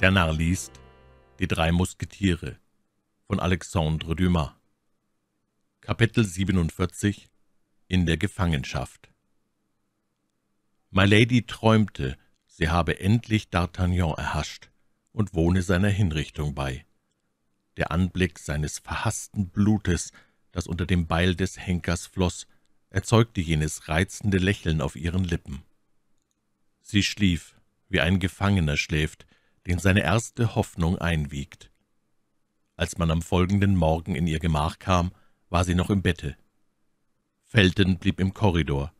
Der Narr liest Die drei Musketiere von Alexandre Dumas Kapitel 47 In der Gefangenschaft My Lady träumte, sie habe endlich D'Artagnan erhascht und wohne seiner Hinrichtung bei. Der Anblick seines verhaßten Blutes, das unter dem Beil des Henkers floss, erzeugte jenes reizende Lächeln auf ihren Lippen. Sie schlief, wie ein Gefangener schläft, den seine erste Hoffnung einwiegt. Als man am folgenden Morgen in ihr Gemach kam, war sie noch im Bette. Felton blieb im Korridor.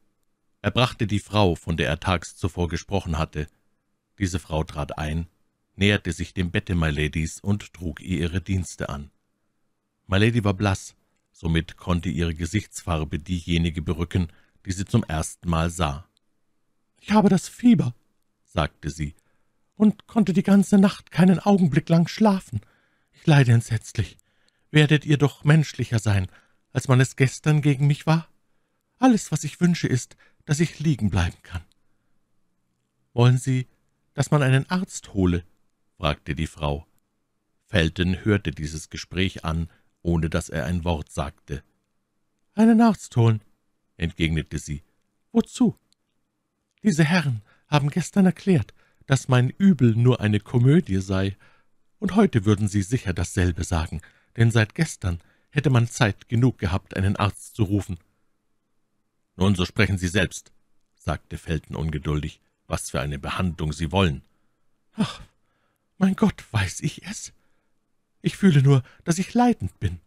Er brachte die Frau, von der er tags zuvor gesprochen hatte. Diese Frau trat ein, näherte sich dem Bette Miladies und trug ihr ihre Dienste an. Milady war blass, somit konnte ihre Gesichtsfarbe diejenige berücken, die sie zum ersten Mal sah. »Ich habe das Fieber«, sagte sie, und konnte die ganze Nacht keinen Augenblick lang schlafen. Ich leide entsetzlich. Werdet ihr doch menschlicher sein, als man es gestern gegen mich war? Alles, was ich wünsche, ist, dass ich liegen bleiben kann. Wollen Sie, dass man einen Arzt hole? fragte die Frau. Felton hörte dieses Gespräch an, ohne dass er ein Wort sagte. »Einen Arzt holen«, entgegnete sie. »Wozu?« »Diese Herren haben gestern erklärt, dass mein Übel nur eine Komödie sei, und heute würden Sie sicher dasselbe sagen, denn seit gestern hätte man Zeit genug gehabt, einen Arzt zu rufen. »Nun, so sprechen Sie selbst«, sagte Felton ungeduldig, »was für eine Behandlung Sie wollen.« »Ach, mein Gott, weiß ich es. Ich fühle nur, dass ich leidend bin.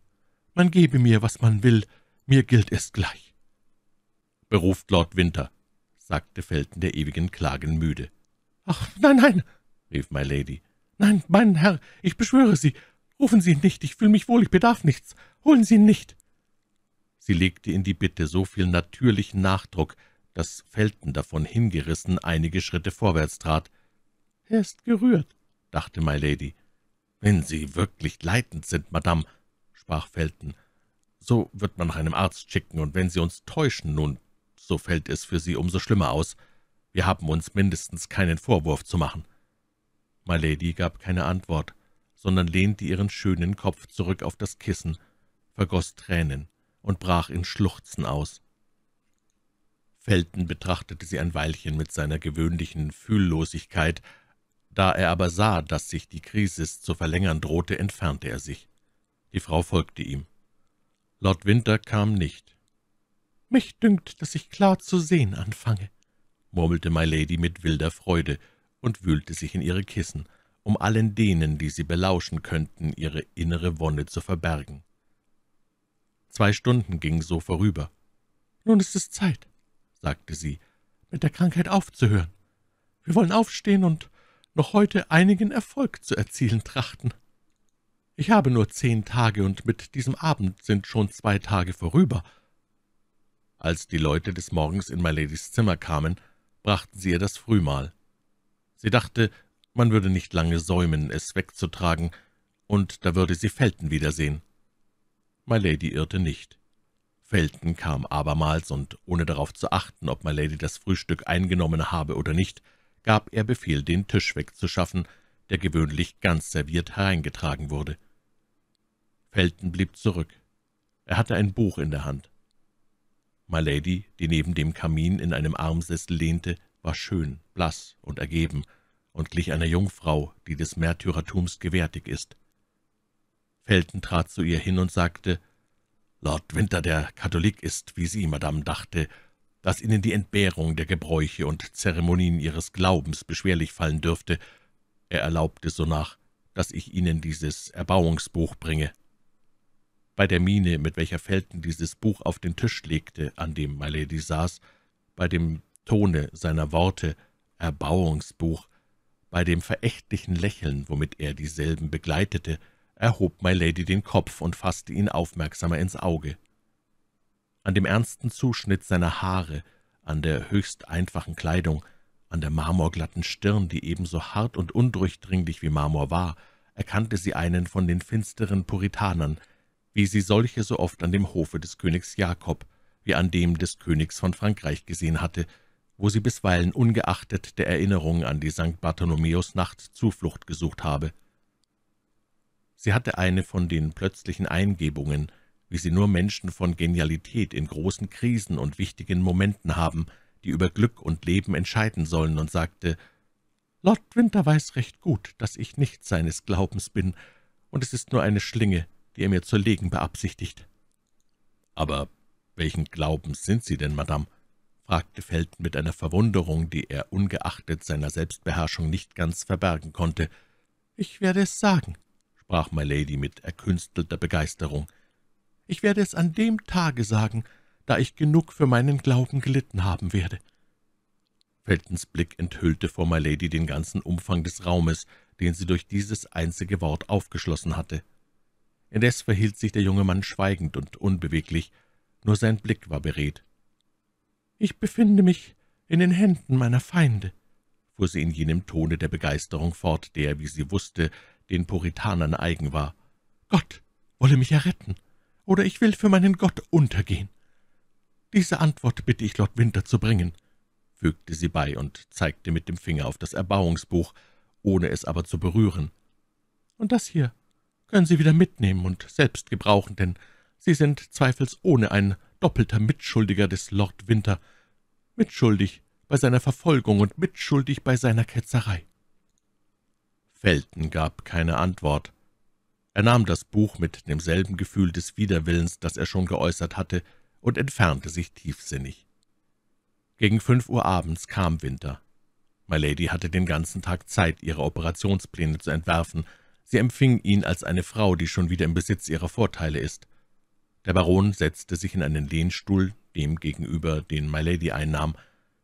Man gebe mir, was man will, mir gilt es gleich.« »Beruft Lord Winter«, sagte Felton der ewigen Klagen müde. »Ach, nein, nein«, rief My Lady. »Nein, mein Herr, ich beschwöre Sie, rufen Sie ihn nicht, ich fühle mich wohl, ich bedarf nichts, holen Sie ihn nicht.« Sie legte in die Bitte so viel natürlichen Nachdruck, dass Felten davon hingerissen einige Schritte vorwärts trat. »Er ist gerührt«, dachte My Lady. »Wenn Sie wirklich leitend sind, Madame«, sprach Felton, »so wird man nach einem Arzt schicken, und wenn Sie uns täuschen, nun, so fällt es für Sie umso schlimmer aus.« wir haben uns mindestens keinen Vorwurf zu machen.« Milady gab keine Antwort, sondern lehnte ihren schönen Kopf zurück auf das Kissen, vergoß Tränen und brach in Schluchzen aus. Felton betrachtete sie ein Weilchen mit seiner gewöhnlichen Fühllosigkeit, da er aber sah, dass sich die Krisis zu verlängern drohte, entfernte er sich. Die Frau folgte ihm. Lord Winter kam nicht. »Mich dünkt, dass ich klar zu sehen anfange«, murmelte My Lady mit wilder Freude und wühlte sich in ihre Kissen, um allen denen, die sie belauschen könnten, ihre innere Wonne zu verbergen. Zwei Stunden gingen so vorüber. »Nun ist es Zeit«, sagte sie, »mit der Krankheit aufzuhören. Wir wollen aufstehen und noch heute einigen Erfolg zu erzielen trachten. Ich habe nur zehn Tage, und mit diesem Abend sind schon zwei Tage vorüber.« Als die Leute des Morgens in My Ladys Zimmer kamen, brachten sie ihr das Frühmahl. Sie dachte, man würde nicht lange säumen, es wegzutragen, und da würde sie Felten wiedersehen. My Lady irrte nicht. Felten kam abermals, und ohne darauf zu achten, ob My Lady das Frühstück eingenommen habe oder nicht, gab er Befehl, den Tisch wegzuschaffen, der gewöhnlich ganz serviert hereingetragen wurde. Felten blieb zurück. Er hatte ein Buch in der Hand. Lady, die neben dem Kamin in einem Armsessel lehnte, war schön, blass und ergeben und glich einer Jungfrau, die des Märtyrertums gewärtig ist. Felton trat zu ihr hin und sagte, »Lord Winter, der Katholik ist, wie Sie, Madame, dachte, dass Ihnen die Entbehrung der Gebräuche und Zeremonien Ihres Glaubens beschwerlich fallen dürfte. Er erlaubte so nach, dass ich Ihnen dieses Erbauungsbuch bringe.« bei der Miene, mit welcher Felton dieses Buch auf den Tisch legte, an dem Milady saß, bei dem Tone seiner Worte, Erbauungsbuch, bei dem verächtlichen Lächeln, womit er dieselben begleitete, erhob Milady den Kopf und fasste ihn aufmerksamer ins Auge. An dem ernsten Zuschnitt seiner Haare, an der höchst einfachen Kleidung, an der marmorglatten Stirn, die ebenso hart und undurchdringlich wie Marmor war, erkannte sie einen von den finsteren Puritanern, wie sie solche so oft an dem Hofe des Königs Jakob wie an dem des Königs von Frankreich gesehen hatte, wo sie bisweilen ungeachtet der Erinnerung an die St. Nacht Zuflucht gesucht habe. Sie hatte eine von den plötzlichen Eingebungen, wie sie nur Menschen von Genialität in großen Krisen und wichtigen Momenten haben, die über Glück und Leben entscheiden sollen, und sagte, »Lord Winter weiß recht gut, dass ich nicht seines Glaubens bin, und es ist nur eine Schlinge, die er mir zu legen beabsichtigt.« »Aber welchen Glaubens sind Sie denn, Madame?« fragte Felton mit einer Verwunderung, die er ungeachtet seiner Selbstbeherrschung nicht ganz verbergen konnte. »Ich werde es sagen«, sprach My Lady mit erkünstelter Begeisterung. »Ich werde es an dem Tage sagen, da ich genug für meinen Glauben gelitten haben werde.« Feltons Blick enthüllte vor My Lady den ganzen Umfang des Raumes, den sie durch dieses einzige Wort aufgeschlossen hatte. Indes verhielt sich der junge Mann schweigend und unbeweglich, nur sein Blick war beredt. »Ich befinde mich in den Händen meiner Feinde«, fuhr sie in jenem Tone der Begeisterung fort, der, wie sie wusste, den Puritanern eigen war. »Gott wolle mich erretten, oder ich will für meinen Gott untergehen. Diese Antwort bitte ich Lord Winter zu bringen«, fügte sie bei und zeigte mit dem Finger auf das Erbauungsbuch, ohne es aber zu berühren. »Und das hier können Sie wieder mitnehmen und selbst gebrauchen, denn Sie sind zweifelsohne ein doppelter Mitschuldiger des Lord Winter, mitschuldig bei seiner Verfolgung und mitschuldig bei seiner Ketzerei.« Felton gab keine Antwort. Er nahm das Buch mit demselben Gefühl des Widerwillens, das er schon geäußert hatte, und entfernte sich tiefsinnig. Gegen fünf Uhr abends kam Winter. My Lady hatte den ganzen Tag Zeit, ihre Operationspläne zu entwerfen, Sie empfing ihn als eine Frau, die schon wieder im Besitz ihrer Vorteile ist. Der Baron setzte sich in einen Lehnstuhl, dem gegenüber, den Milady einnahm,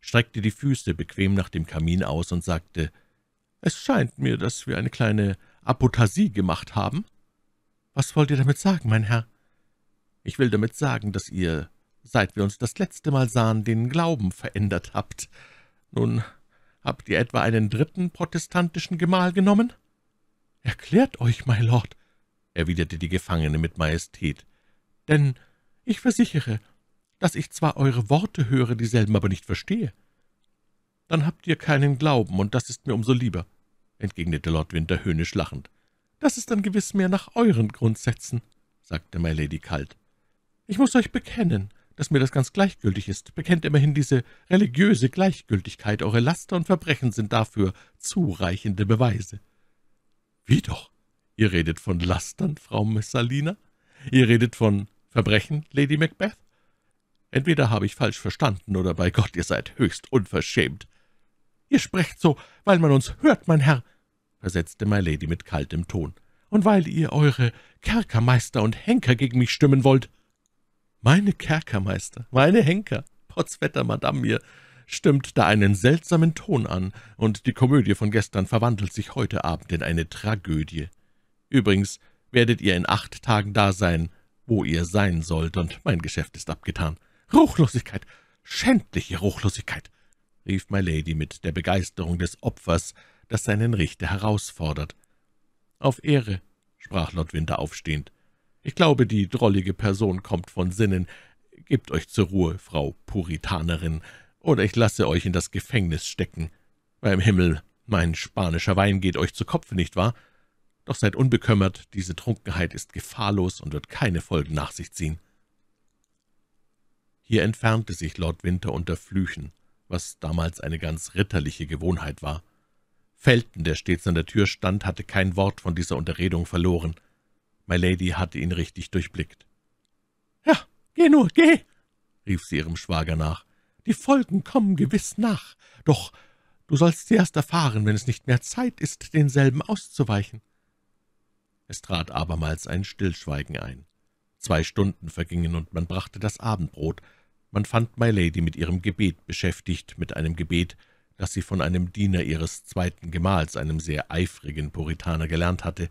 streckte die Füße bequem nach dem Kamin aus und sagte, »Es scheint mir, dass wir eine kleine Apotasie gemacht haben.« »Was wollt ihr damit sagen, mein Herr?« »Ich will damit sagen, dass ihr, seit wir uns das letzte Mal sahen, den Glauben verändert habt. Nun, habt ihr etwa einen dritten protestantischen Gemahl genommen?« »Erklärt euch, my Lord«, erwiderte die Gefangene mit Majestät, »denn ich versichere, dass ich zwar eure Worte höre, dieselben aber nicht verstehe.« »Dann habt ihr keinen Glauben, und das ist mir umso lieber«, entgegnete Lord Winter höhnisch lachend. »Das ist dann gewiss mehr nach euren Grundsätzen«, sagte My Lady kalt. »Ich muss euch bekennen, dass mir das ganz gleichgültig ist. Bekennt immerhin diese religiöse Gleichgültigkeit. Eure Laster und Verbrechen sind dafür zureichende Beweise.« »Wie doch? Ihr redet von Lastern, Frau Messalina? Ihr redet von Verbrechen, Lady Macbeth? Entweder habe ich falsch verstanden, oder bei Gott, ihr seid höchst unverschämt.« »Ihr sprecht so, weil man uns hört, mein Herr«, versetzte My Lady mit kaltem Ton, »und weil ihr eure Kerkermeister und Henker gegen mich stimmen wollt.« »Meine Kerkermeister, meine Henker, Potzwetter, Madame, ihr stimmt da einen seltsamen Ton an, und die Komödie von gestern verwandelt sich heute Abend in eine Tragödie. Übrigens werdet ihr in acht Tagen da sein, wo ihr sein sollt, und mein Geschäft ist abgetan. Ruchlosigkeit, schändliche Ruchlosigkeit, rief My Lady mit der Begeisterung des Opfers, das seinen Richter herausfordert. Auf Ehre, sprach Lord Winter aufstehend. Ich glaube, die drollige Person kommt von Sinnen. Gebt euch zur Ruhe, Frau Puritanerin oder ich lasse euch in das Gefängnis stecken. Beim Himmel, mein spanischer Wein geht euch zu Kopfe, nicht wahr? Doch seid unbekümmert, diese Trunkenheit ist gefahrlos und wird keine Folgen nach sich ziehen.« Hier entfernte sich Lord Winter unter Flüchen, was damals eine ganz ritterliche Gewohnheit war. Felton, der stets an der Tür stand, hatte kein Wort von dieser Unterredung verloren. My Lady hatte ihn richtig durchblickt. »Ja, geh nur, geh!« rief sie ihrem Schwager nach. Die Folgen kommen gewiss nach, doch du sollst sie erst erfahren, wenn es nicht mehr Zeit ist, denselben auszuweichen.« Es trat abermals ein Stillschweigen ein. Zwei Stunden vergingen, und man brachte das Abendbrot. Man fand My Lady mit ihrem Gebet beschäftigt, mit einem Gebet, das sie von einem Diener ihres zweiten Gemahls, einem sehr eifrigen Puritaner, gelernt hatte.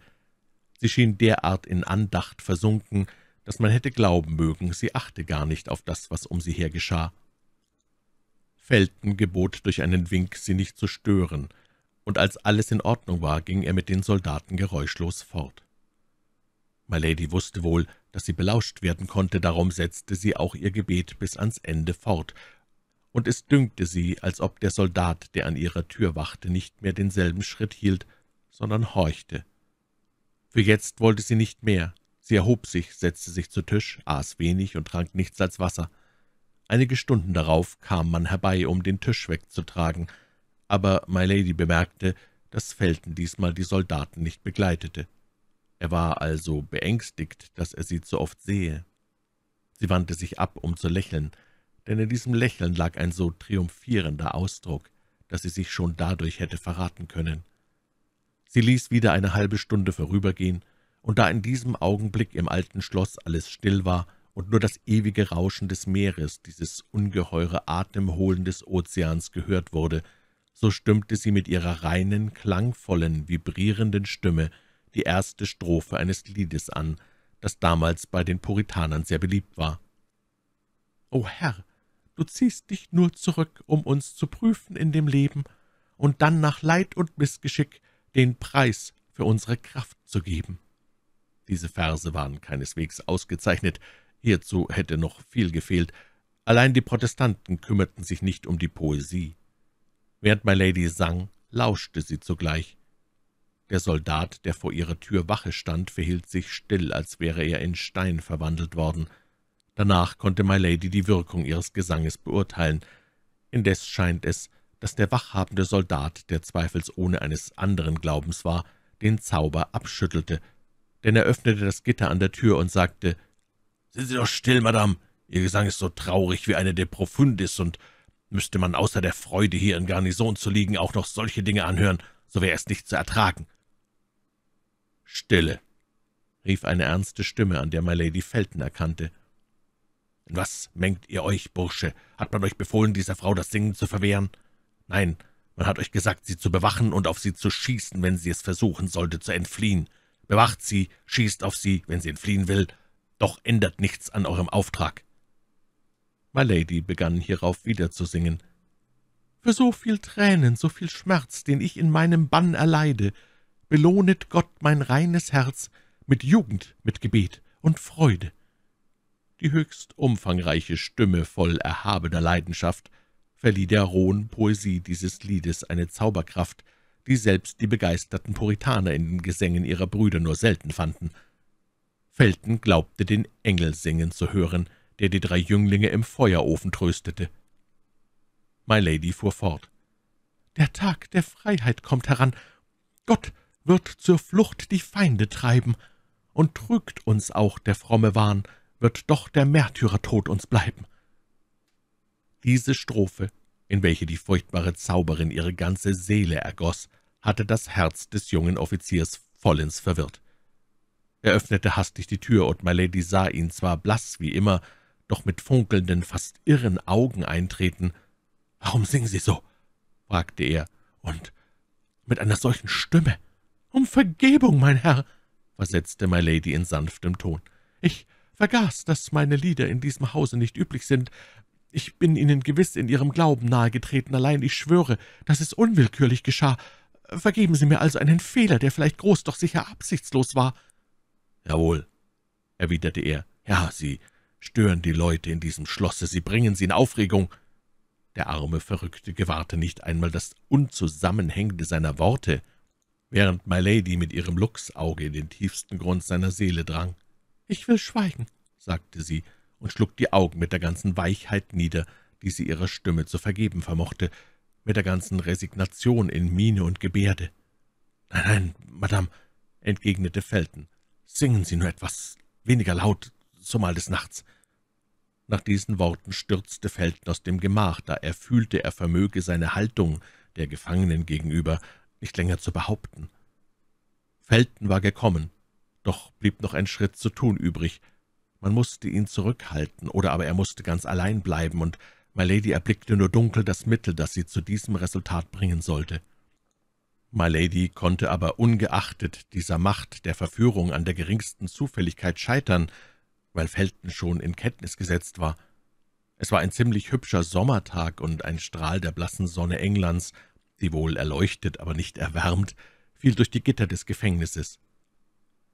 Sie schien derart in Andacht versunken, dass man hätte glauben mögen, sie achte gar nicht auf das, was um sie her geschah. Felten gebot, durch einen Wink sie nicht zu stören, und als alles in Ordnung war, ging er mit den Soldaten geräuschlos fort. Milady wusste wohl, dass sie belauscht werden konnte, darum setzte sie auch ihr Gebet bis ans Ende fort, und es dünkte sie, als ob der Soldat, der an ihrer Tür wachte, nicht mehr denselben Schritt hielt, sondern horchte. Für jetzt wollte sie nicht mehr. Sie erhob sich, setzte sich zu Tisch, aß wenig und trank nichts als Wasser. Einige Stunden darauf kam man herbei, um den Tisch wegzutragen, aber My Lady bemerkte, dass Felten diesmal die Soldaten nicht begleitete. Er war also beängstigt, dass er sie zu oft sehe. Sie wandte sich ab, um zu lächeln, denn in diesem Lächeln lag ein so triumphierender Ausdruck, dass sie sich schon dadurch hätte verraten können. Sie ließ wieder eine halbe Stunde vorübergehen, und da in diesem Augenblick im alten Schloss alles still war, und nur das ewige Rauschen des Meeres, dieses ungeheure Atemholen des Ozeans gehört wurde, so stimmte sie mit ihrer reinen, klangvollen, vibrierenden Stimme die erste Strophe eines Liedes an, das damals bei den Puritanern sehr beliebt war. »O Herr, du ziehst dich nur zurück, um uns zu prüfen in dem Leben und dann nach Leid und Missgeschick den Preis für unsere Kraft zu geben.« Diese Verse waren keineswegs ausgezeichnet, Hierzu hätte noch viel gefehlt. Allein die Protestanten kümmerten sich nicht um die Poesie. Während My Lady sang, lauschte sie zugleich. Der Soldat, der vor ihrer Tür Wache stand, verhielt sich still, als wäre er in Stein verwandelt worden. Danach konnte My Lady die Wirkung ihres Gesanges beurteilen. Indes scheint es, dass der wachhabende Soldat, der zweifelsohne eines anderen Glaubens war, den Zauber abschüttelte, denn er öffnete das Gitter an der Tür und sagte, sind Sie doch still, Madame. Ihr Gesang ist so traurig wie eine De Profundis, und müsste man außer der Freude, hier in Garnison zu liegen, auch noch solche Dinge anhören, so wäre es nicht zu ertragen.« »Stille«, rief eine ernste Stimme, an der Lady Felton erkannte. »In was mengt ihr euch, Bursche? Hat man euch befohlen, dieser Frau das Singen zu verwehren? Nein, man hat euch gesagt, sie zu bewachen und auf sie zu schießen, wenn sie es versuchen sollte, zu entfliehen. Bewacht sie, schießt auf sie, wenn sie entfliehen will, doch ändert nichts an eurem Auftrag.« My Lady begann hierauf wieder zu singen. »Für so viel Tränen, so viel Schmerz, den ich in meinem Bann erleide, belohnet Gott mein reines Herz mit Jugend, mit Gebet und Freude.« Die höchst umfangreiche Stimme voll erhabener Leidenschaft verlieh der rohen Poesie dieses Liedes eine Zauberkraft, die selbst die begeisterten Puritaner in den Gesängen ihrer Brüder nur selten fanden. Felten glaubte, den Engel singen zu hören, der die drei Jünglinge im Feuerofen tröstete. My Lady fuhr fort. »Der Tag der Freiheit kommt heran. Gott wird zur Flucht die Feinde treiben, und trügt uns auch der fromme Wahn, wird doch der Märtyrertod uns bleiben.« Diese Strophe, in welche die furchtbare Zauberin ihre ganze Seele ergoß, hatte das Herz des jungen Offiziers vollends verwirrt. Er öffnete hastig die Tür, und My Lady sah ihn zwar blass wie immer, doch mit funkelnden, fast irren Augen eintreten. »Warum singen Sie so?« fragte er, »und mit einer solchen Stimme?« »Um Vergebung, mein Herr«, versetzte My Lady in sanftem Ton. »Ich vergaß, dass meine Lieder in diesem Hause nicht üblich sind. Ich bin Ihnen gewiss in Ihrem Glauben nahegetreten, allein ich schwöre, dass es unwillkürlich geschah. Vergeben Sie mir also einen Fehler, der vielleicht groß, doch sicher absichtslos war.« »Jawohl«, erwiderte er, »ja, Sie stören die Leute in diesem Schlosse, Sie bringen sie in Aufregung.« Der arme Verrückte gewahrte nicht einmal das Unzusammenhängende seiner Worte, während My Lady mit ihrem Luchsauge in den tiefsten Grund seiner Seele drang. »Ich will schweigen«, sagte sie und schlug die Augen mit der ganzen Weichheit nieder, die sie ihrer Stimme zu vergeben vermochte, mit der ganzen Resignation in Miene und Gebärde. »Nein, nein, Madame«, entgegnete Felton, Singen Sie nur etwas weniger laut, zumal des Nachts.« Nach diesen Worten stürzte Felton aus dem Gemach, da er fühlte, er vermöge seine Haltung der Gefangenen gegenüber nicht länger zu behaupten. Felton war gekommen, doch blieb noch ein Schritt zu tun übrig. Man musste ihn zurückhalten, oder aber er musste ganz allein bleiben, und My Lady erblickte nur dunkel das Mittel, das sie zu diesem Resultat bringen sollte. My Lady konnte aber ungeachtet dieser Macht der Verführung an der geringsten Zufälligkeit scheitern, weil Felton schon in Kenntnis gesetzt war. Es war ein ziemlich hübscher Sommertag, und ein Strahl der blassen Sonne Englands, die wohl erleuchtet, aber nicht erwärmt, fiel durch die Gitter des Gefängnisses.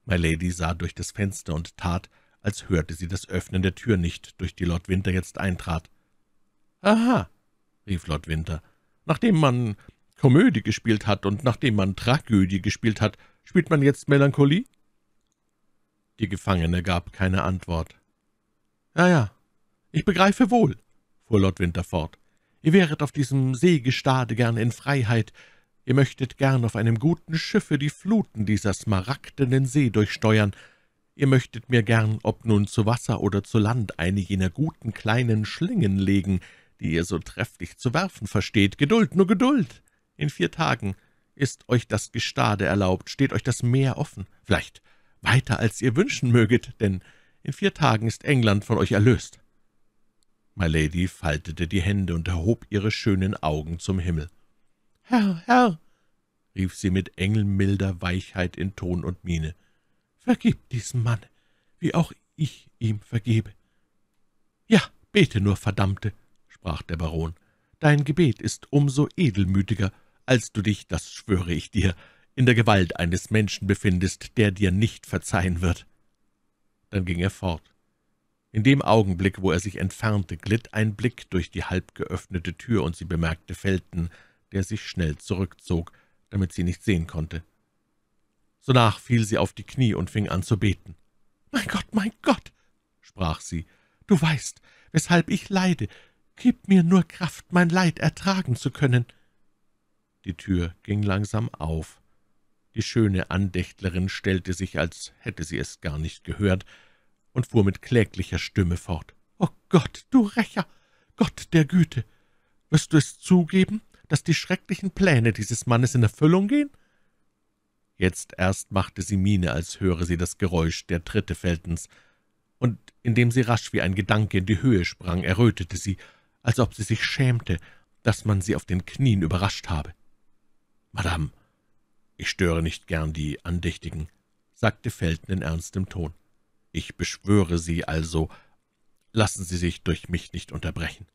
My Lady sah durch das Fenster und tat, als hörte sie das Öffnen der Tür nicht, durch die Lord Winter jetzt eintrat. »Aha«, rief Lord Winter, »nachdem man Komödie gespielt hat und nachdem man Tragödie gespielt hat, spielt man jetzt Melancholie?« Die Gefangene gab keine Antwort. »Ja, ja, ich begreife wohl«, fuhr Lord Winter fort. »Ihr wäret auf diesem Seegestade gern in Freiheit, ihr möchtet gern auf einem guten Schiffe die Fluten dieser smaragdenen See durchsteuern, ihr möchtet mir gern, ob nun zu Wasser oder zu Land, eine jener guten kleinen Schlingen legen, die ihr so trefflich zu werfen versteht. Geduld, nur Geduld! In vier Tagen ist euch das Gestade erlaubt, steht euch das Meer offen, vielleicht weiter, als ihr wünschen möget, denn in vier Tagen ist England von euch erlöst.« My Lady faltete die Hände und erhob ihre schönen Augen zum Himmel. »Herr, Herr«, rief sie mit engelmilder Weichheit in Ton und Miene, »vergib diesem Mann, wie auch ich ihm vergebe.« »Ja, bete nur, Verdammte«, sprach der Baron, »dein Gebet ist um so edelmütiger, als du dich, das schwöre ich dir, in der Gewalt eines Menschen befindest, der dir nicht verzeihen wird.« Dann ging er fort. In dem Augenblick, wo er sich entfernte, glitt ein Blick durch die halb geöffnete Tür, und sie bemerkte Felten, der sich schnell zurückzog, damit sie nicht sehen konnte. Sonach fiel sie auf die Knie und fing an zu beten. »Mein Gott, mein Gott«, sprach sie, »du weißt, weshalb ich leide. Gib mir nur Kraft, mein Leid ertragen zu können.« die Tür ging langsam auf. Die schöne Andächtlerin stellte sich, als hätte sie es gar nicht gehört, und fuhr mit kläglicher Stimme fort. »O oh Gott, du Rächer, Gott der Güte! Wirst du es zugeben, dass die schrecklichen Pläne dieses Mannes in Erfüllung gehen?« Jetzt erst machte sie Miene, als höre sie das Geräusch der Tritte Feltens, und indem sie rasch wie ein Gedanke in die Höhe sprang, errötete sie, als ob sie sich schämte, dass man sie auf den Knien überrascht habe. »Madame, ich störe nicht gern die Andächtigen«, sagte Felton in ernstem Ton. »Ich beschwöre Sie also, lassen Sie sich durch mich nicht unterbrechen.«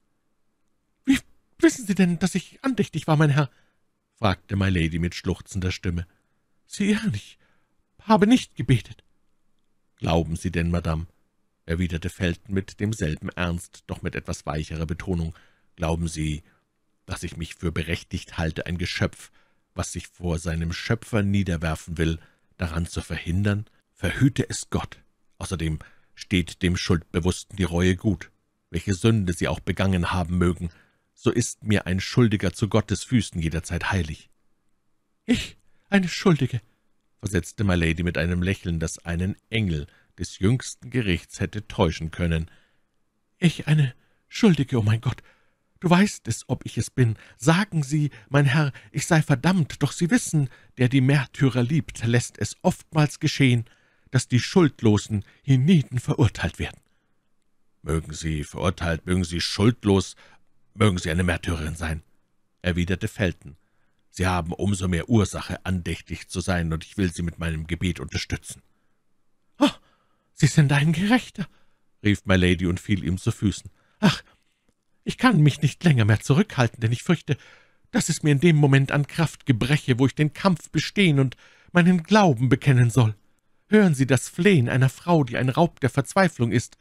»Wie wissen Sie denn, dass ich andächtig war, mein Herr?« fragte My Lady mit schluchzender Stimme. »Sie irren, ich habe nicht gebetet.« »Glauben Sie denn, Madame«, erwiderte Felton mit demselben Ernst, doch mit etwas weicherer Betonung, »glauben Sie, dass ich mich für berechtigt halte, ein Geschöpf was sich vor seinem Schöpfer niederwerfen will, daran zu verhindern, verhüte es Gott. Außerdem steht dem Schuldbewussten die Reue gut, welche Sünde sie auch begangen haben mögen, so ist mir ein Schuldiger zu Gottes Füßen jederzeit heilig. »Ich, eine Schuldige«, versetzte My Lady mit einem Lächeln, das einen Engel des jüngsten Gerichts hätte täuschen können. »Ich, eine Schuldige, oh mein Gott, Du weißt es, ob ich es bin. Sagen Sie, mein Herr, ich sei verdammt, doch Sie wissen, der die Märtyrer liebt, lässt es oftmals geschehen, dass die Schuldlosen hienieden verurteilt werden. Mögen Sie verurteilt, mögen Sie schuldlos, mögen Sie eine Märtyrerin sein, erwiderte Felton. Sie haben umso mehr Ursache, andächtig zu sein, und ich will Sie mit meinem Gebet unterstützen. Oh, Sie sind ein Gerechter«, rief My Lady und fiel ihm zu Füßen. »Ach, ich kann mich nicht länger mehr zurückhalten, denn ich fürchte, dass es mir in dem Moment an Kraft gebreche, wo ich den Kampf bestehen und meinen Glauben bekennen soll. Hören Sie das Flehen einer Frau, die ein Raub der Verzweiflung ist.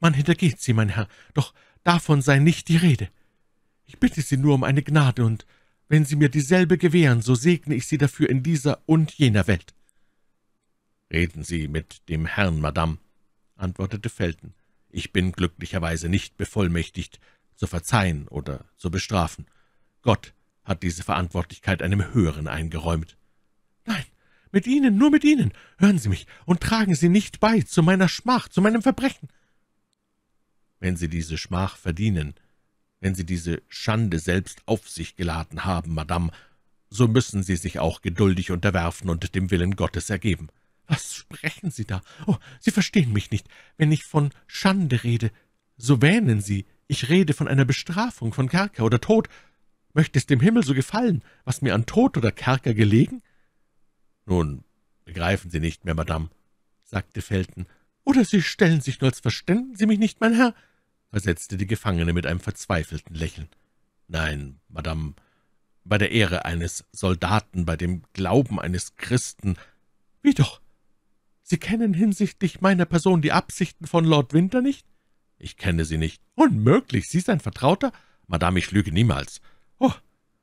Man hintergeht sie, mein Herr, doch davon sei nicht die Rede. Ich bitte Sie nur um eine Gnade, und wenn Sie mir dieselbe gewähren, so segne ich Sie dafür in dieser und jener Welt.« »Reden Sie mit dem Herrn, Madame«, antwortete Felton. Ich bin glücklicherweise nicht bevollmächtigt, zu verzeihen oder zu bestrafen. Gott hat diese Verantwortlichkeit einem Höheren eingeräumt. Nein, mit Ihnen, nur mit Ihnen. Hören Sie mich und tragen Sie nicht bei zu meiner Schmach, zu meinem Verbrechen. Wenn Sie diese Schmach verdienen, wenn Sie diese Schande selbst auf sich geladen haben, Madame, so müssen Sie sich auch geduldig unterwerfen und dem Willen Gottes ergeben. Was sprechen Sie da? Oh, Sie verstehen mich nicht. Wenn ich von Schande rede, so wähnen Sie, ich rede von einer Bestrafung, von Kerker oder Tod. Möchte es dem Himmel so gefallen, was mir an Tod oder Kerker gelegen? Nun, begreifen Sie nicht mehr, Madame, sagte Felten. Oder Sie stellen sich nur, als verständen Sie mich nicht, mein Herr, versetzte die Gefangene mit einem verzweifelten Lächeln. Nein, Madame, bei der Ehre eines Soldaten, bei dem Glauben eines Christen. Wie doch? »Sie kennen hinsichtlich meiner Person die Absichten von Lord Winter nicht?« »Ich kenne sie nicht.« »Unmöglich, Sie ist ein Vertrauter?« »Madame, ich lüge niemals.« »Oh,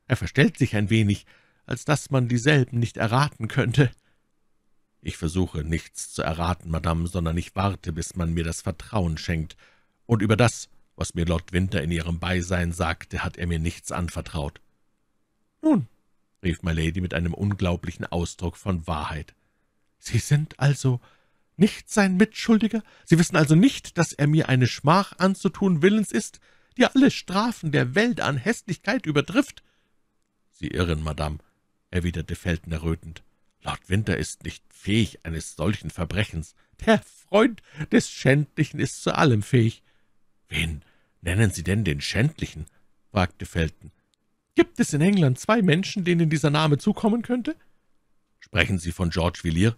er verstellt sich ein wenig, als dass man dieselben nicht erraten könnte.« »Ich versuche, nichts zu erraten, Madame, sondern ich warte, bis man mir das Vertrauen schenkt. Und über das, was mir Lord Winter in Ihrem Beisein sagte, hat er mir nichts anvertraut.« »Nun«, rief My Lady mit einem unglaublichen Ausdruck von Wahrheit, »Sie sind also nicht sein Mitschuldiger? Sie wissen also nicht, dass er mir eine Schmach anzutun willens ist, die alle Strafen der Welt an Hässlichkeit übertrifft?« »Sie irren, Madame«, erwiderte Felton errötend. »Lord Winter ist nicht fähig eines solchen Verbrechens. Der Freund des Schändlichen ist zu allem fähig.« »Wen nennen Sie denn den Schändlichen?« fragte Felton. »Gibt es in England zwei Menschen, denen dieser Name zukommen könnte?« »Sprechen Sie von George Villiers?«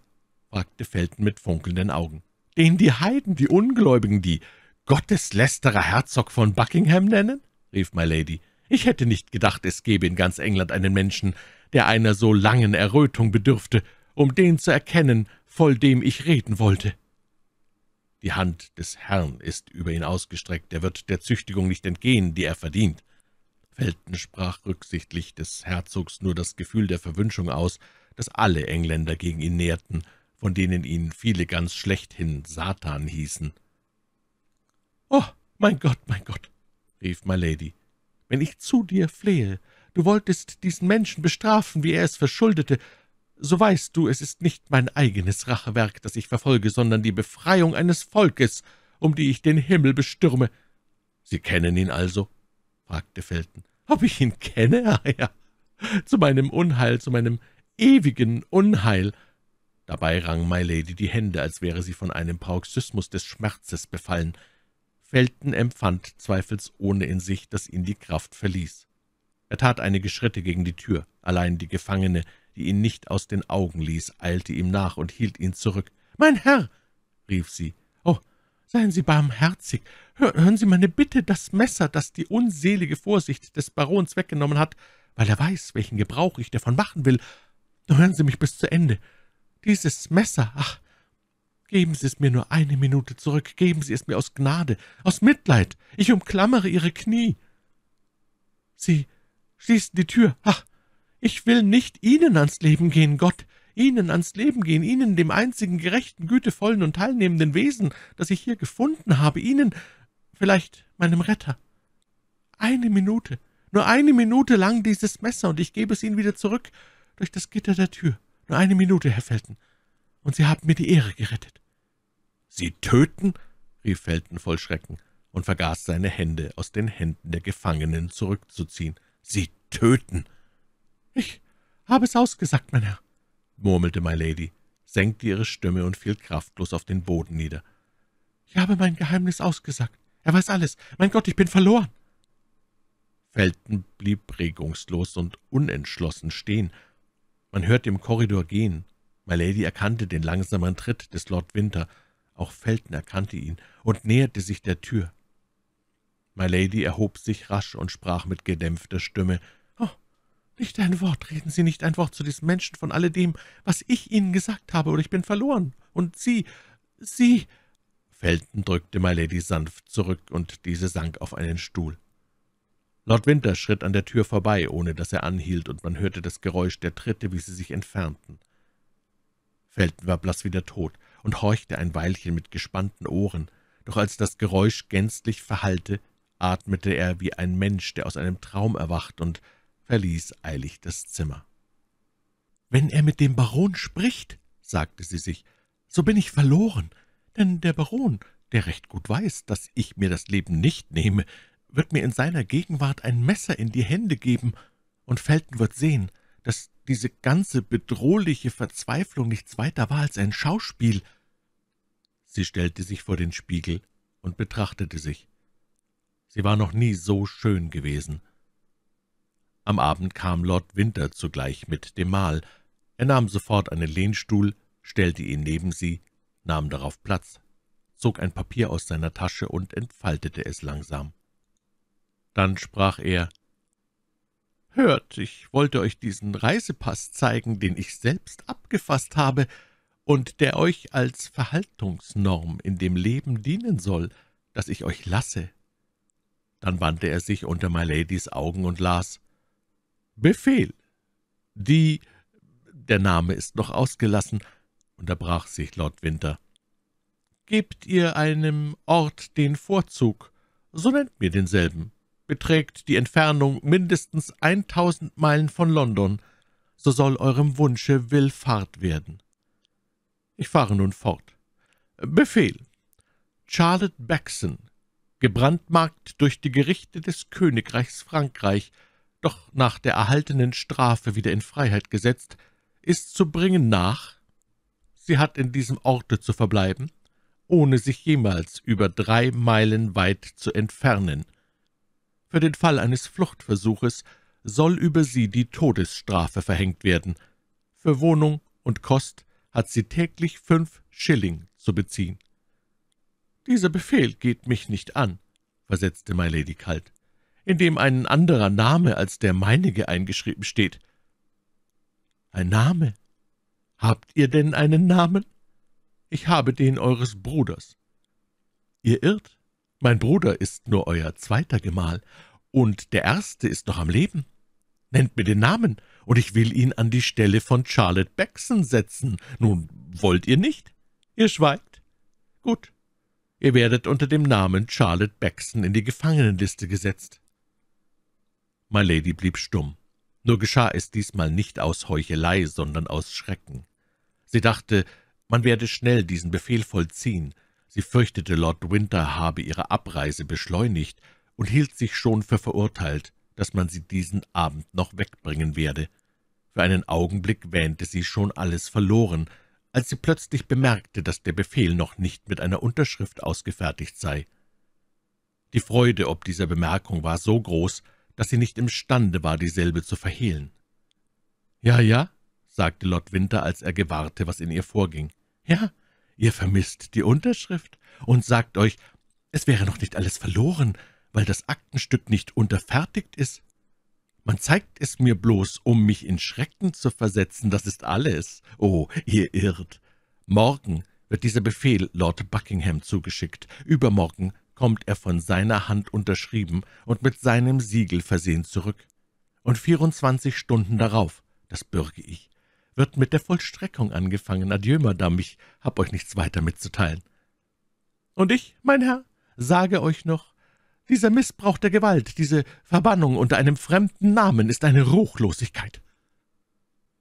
fragte Felton mit funkelnden Augen. »Den die Heiden, die Ungläubigen, die Gotteslästerer Herzog von Buckingham nennen?« rief My Lady. »Ich hätte nicht gedacht, es gäbe in ganz England einen Menschen, der einer so langen Errötung bedürfte, um den zu erkennen, voll dem ich reden wollte.« »Die Hand des Herrn ist über ihn ausgestreckt, er wird der Züchtigung nicht entgehen, die er verdient.« Felton sprach rücksichtlich des Herzogs nur das Gefühl der Verwünschung aus, das alle Engländer gegen ihn näherten, von denen ihn viele ganz schlechthin Satan hießen. »Oh, mein Gott, mein Gott«, rief My Lady, »wenn ich zu dir flehe, du wolltest diesen Menschen bestrafen, wie er es verschuldete, so weißt du, es ist nicht mein eigenes Rachewerk, das ich verfolge, sondern die Befreiung eines Volkes, um die ich den Himmel bestürme.« »Sie kennen ihn also?« fragte Felton. »Ob ich ihn kenne? Ja, ah ja, zu meinem Unheil, zu meinem ewigen Unheil.« Dabei rang My Lady die Hände, als wäre sie von einem Paroxysmus des Schmerzes befallen. Felton empfand zweifelsohne in sich, dass ihn die Kraft verließ. Er tat einige Schritte gegen die Tür. Allein die Gefangene, die ihn nicht aus den Augen ließ, eilte ihm nach und hielt ihn zurück. »Mein Herr!« rief sie. »Oh, seien Sie barmherzig! Hören Sie meine Bitte, das Messer, das die unselige Vorsicht des Barons weggenommen hat, weil er weiß, welchen Gebrauch ich davon machen will. Hören Sie mich bis zu Ende. Dieses Messer, ach, Geben Sie es mir nur eine Minute zurück, geben Sie es mir aus Gnade, aus Mitleid. Ich umklammere Ihre Knie. Sie schließen die Tür. Ach, ich will nicht Ihnen ans Leben gehen, Gott, Ihnen ans Leben gehen, Ihnen, dem einzigen gerechten, gütevollen und teilnehmenden Wesen, das ich hier gefunden habe, Ihnen, vielleicht meinem Retter. Eine Minute, nur eine Minute lang dieses Messer, und ich gebe es Ihnen wieder zurück durch das Gitter der Tür. Nur eine Minute, Herr Felton, und Sie haben mir die Ehre gerettet.« »Sie töten?« rief Felton voll Schrecken und vergaß seine Hände aus den Händen der Gefangenen zurückzuziehen. »Sie töten!« »Ich habe es ausgesagt, mein Herr«, murmelte My Lady, senkte ihre Stimme und fiel kraftlos auf den Boden nieder. »Ich habe mein Geheimnis ausgesagt. Er weiß alles. Mein Gott, ich bin verloren!« Felton blieb regungslos und unentschlossen stehen, man hörte im Korridor gehen. My Lady erkannte den langsamen Tritt des Lord Winter. Auch Felton erkannte ihn und näherte sich der Tür. My Lady erhob sich rasch und sprach mit gedämpfter Stimme. »Oh, nicht ein Wort, reden Sie nicht ein Wort zu diesem Menschen von alledem, was ich Ihnen gesagt habe, oder ich bin verloren. Und Sie, Sie...« Felton drückte My Lady sanft zurück, und diese sank auf einen Stuhl. Lord Winter schritt an der Tür vorbei, ohne dass er anhielt, und man hörte das Geräusch der Tritte, wie sie sich entfernten. Felton war blass wie der Tod und horchte ein Weilchen mit gespannten Ohren, doch als das Geräusch gänzlich verhallte, atmete er wie ein Mensch, der aus einem Traum erwacht, und verließ eilig das Zimmer. »Wenn er mit dem Baron spricht«, sagte sie sich, »so bin ich verloren, denn der Baron, der recht gut weiß, dass ich mir das Leben nicht nehme, wird mir in seiner Gegenwart ein Messer in die Hände geben, und Felton wird sehen, dass diese ganze bedrohliche Verzweiflung nichts weiter war als ein Schauspiel. Sie stellte sich vor den Spiegel und betrachtete sich. Sie war noch nie so schön gewesen. Am Abend kam Lord Winter zugleich mit dem Mahl. Er nahm sofort einen Lehnstuhl, stellte ihn neben sie, nahm darauf Platz, zog ein Papier aus seiner Tasche und entfaltete es langsam. Dann sprach er, »Hört, ich wollte euch diesen Reisepass zeigen, den ich selbst abgefasst habe und der euch als Verhaltungsnorm in dem Leben dienen soll, das ich euch lasse.« Dann wandte er sich unter Miladies Augen und las, »Befehl! Die...« der Name ist noch ausgelassen, unterbrach sich Lord Winter. »Gebt ihr einem Ort den Vorzug, so nennt mir denselben beträgt die Entfernung mindestens 1000 Meilen von London, so soll eurem Wunsche willfahrt werden. Ich fahre nun fort. Befehl. Charlotte Baxon, gebrandmarkt durch die Gerichte des Königreichs Frankreich, doch nach der erhaltenen Strafe wieder in Freiheit gesetzt, ist zu bringen nach, sie hat in diesem Orte zu verbleiben, ohne sich jemals über drei Meilen weit zu entfernen, für den Fall eines Fluchtversuches soll über sie die Todesstrafe verhängt werden. Für Wohnung und Kost hat sie täglich fünf Schilling zu beziehen. »Dieser Befehl geht mich nicht an«, versetzte My Lady kalt, »indem ein anderer Name als der meinige eingeschrieben steht.« »Ein Name? Habt ihr denn einen Namen? Ich habe den eures Bruders.« »Ihr irrt, mein Bruder ist nur euer zweiter Gemahl, und der erste ist noch am Leben. Nennt mir den Namen, und ich will ihn an die Stelle von Charlotte Baxon setzen. Nun, wollt ihr nicht? Ihr schweigt? Gut. Ihr werdet unter dem Namen Charlotte Baxon in die Gefangenenliste gesetzt. My Lady blieb stumm. Nur geschah es diesmal nicht aus Heuchelei, sondern aus Schrecken. Sie dachte, man werde schnell diesen Befehl vollziehen, Sie fürchtete, Lord Winter habe ihre Abreise beschleunigt und hielt sich schon für verurteilt, dass man sie diesen Abend noch wegbringen werde. Für einen Augenblick wähnte sie schon alles verloren, als sie plötzlich bemerkte, dass der Befehl noch nicht mit einer Unterschrift ausgefertigt sei. Die Freude ob dieser Bemerkung war so groß, dass sie nicht imstande war, dieselbe zu verhehlen. »Ja, ja«, sagte Lord Winter, als er gewahrte, was in ihr vorging. »Ja, Ihr vermisst die Unterschrift und sagt euch, es wäre noch nicht alles verloren, weil das Aktenstück nicht unterfertigt ist. Man zeigt es mir bloß, um mich in Schrecken zu versetzen, das ist alles. Oh, ihr irrt. Morgen wird dieser Befehl Lord Buckingham zugeschickt, übermorgen kommt er von seiner Hand unterschrieben und mit seinem Siegel versehen zurück. Und 24 Stunden darauf, das bürge ich, wird mit der Vollstreckung angefangen. Adieu, Madame, ich hab euch nichts weiter mitzuteilen. Und ich, mein Herr, sage euch noch, dieser Missbrauch der Gewalt, diese Verbannung unter einem fremden Namen ist eine Ruchlosigkeit.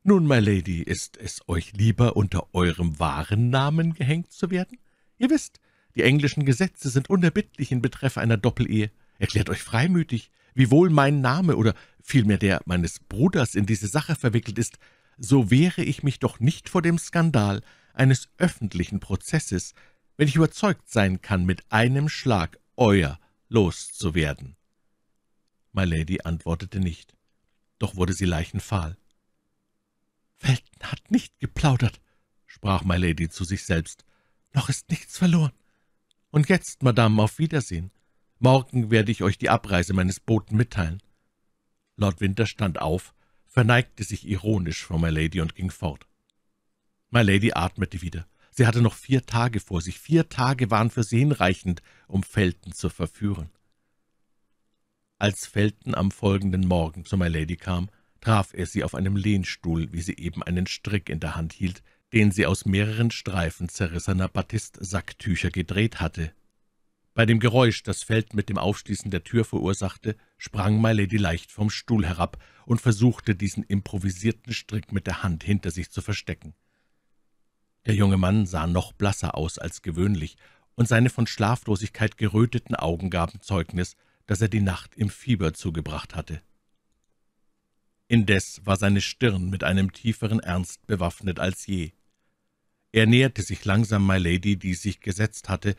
Nun, my Lady, ist es euch lieber, unter eurem wahren Namen gehängt zu werden? Ihr wisst, die englischen Gesetze sind unerbittlich in Betreff einer Doppelehe. Erklärt euch freimütig, wie wohl mein Name oder vielmehr der meines Bruders in diese Sache verwickelt ist, so wehre ich mich doch nicht vor dem Skandal eines öffentlichen Prozesses, wenn ich überzeugt sein kann, mit einem Schlag euer loszuwerden.« My Lady antwortete nicht, doch wurde sie leichenfahl. »Felton hat nicht geplaudert«, sprach My Lady zu sich selbst, »noch ist nichts verloren. Und jetzt, Madame, auf Wiedersehen. Morgen werde ich euch die Abreise meines Boten mitteilen.« Lord Winter stand auf verneigte sich ironisch vor My Lady und ging fort. My Lady atmete wieder. Sie hatte noch vier Tage vor sich. Vier Tage waren für sie hinreichend, um Felten zu verführen. Als Felten am folgenden Morgen zu My Lady kam, traf er sie auf einem Lehnstuhl, wie sie eben einen Strick in der Hand hielt, den sie aus mehreren Streifen zerrissener Batist-Sacktücher gedreht hatte, bei dem Geräusch, das Feld mit dem Aufschließen der Tür verursachte, sprang My Lady leicht vom Stuhl herab und versuchte, diesen improvisierten Strick mit der Hand hinter sich zu verstecken. Der junge Mann sah noch blasser aus als gewöhnlich, und seine von Schlaflosigkeit geröteten Augen gaben Zeugnis, dass er die Nacht im Fieber zugebracht hatte. Indes war seine Stirn mit einem tieferen Ernst bewaffnet als je. Er näherte sich langsam My Lady, die sich gesetzt hatte,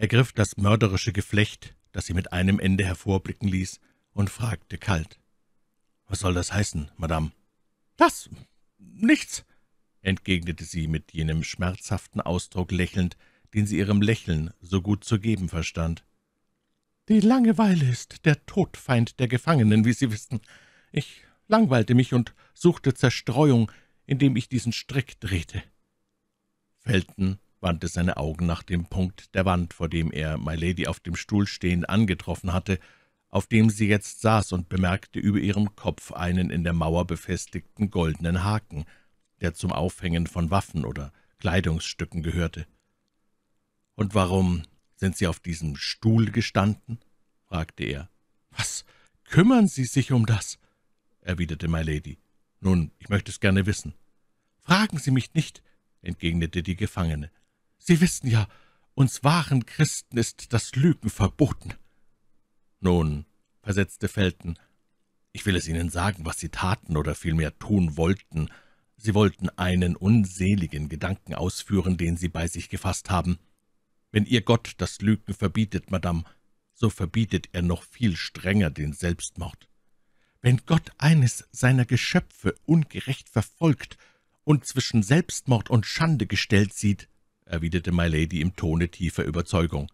ergriff das mörderische Geflecht, das sie mit einem Ende hervorblicken ließ, und fragte kalt. »Was soll das heißen, Madame?« »Das? Nichts«, entgegnete sie mit jenem schmerzhaften Ausdruck lächelnd, den sie ihrem Lächeln so gut zu geben verstand. »Die Langeweile ist der Todfeind der Gefangenen, wie Sie wissen. Ich langweilte mich und suchte Zerstreuung, indem ich diesen Strick drehte.« Felton wandte seine Augen nach dem Punkt der Wand, vor dem er My Lady auf dem Stuhl stehend angetroffen hatte, auf dem sie jetzt saß, und bemerkte über ihrem Kopf einen in der Mauer befestigten goldenen Haken, der zum Aufhängen von Waffen oder Kleidungsstücken gehörte. »Und warum sind Sie auf diesem Stuhl gestanden?« fragte er. »Was? Kümmern Sie sich um das?« erwiderte My Lady. »Nun, ich möchte es gerne wissen.« »Fragen Sie mich nicht«, entgegnete die Gefangene. Sie wissen ja, uns wahren Christen ist das Lügen verboten.« »Nun«, versetzte Felton, »ich will es Ihnen sagen, was Sie taten oder vielmehr tun wollten. Sie wollten einen unseligen Gedanken ausführen, den Sie bei sich gefasst haben. Wenn Ihr Gott das Lügen verbietet, Madame, so verbietet er noch viel strenger den Selbstmord. Wenn Gott eines seiner Geschöpfe ungerecht verfolgt und zwischen Selbstmord und Schande gestellt sieht, erwiderte My Lady im Tone tiefer Überzeugung.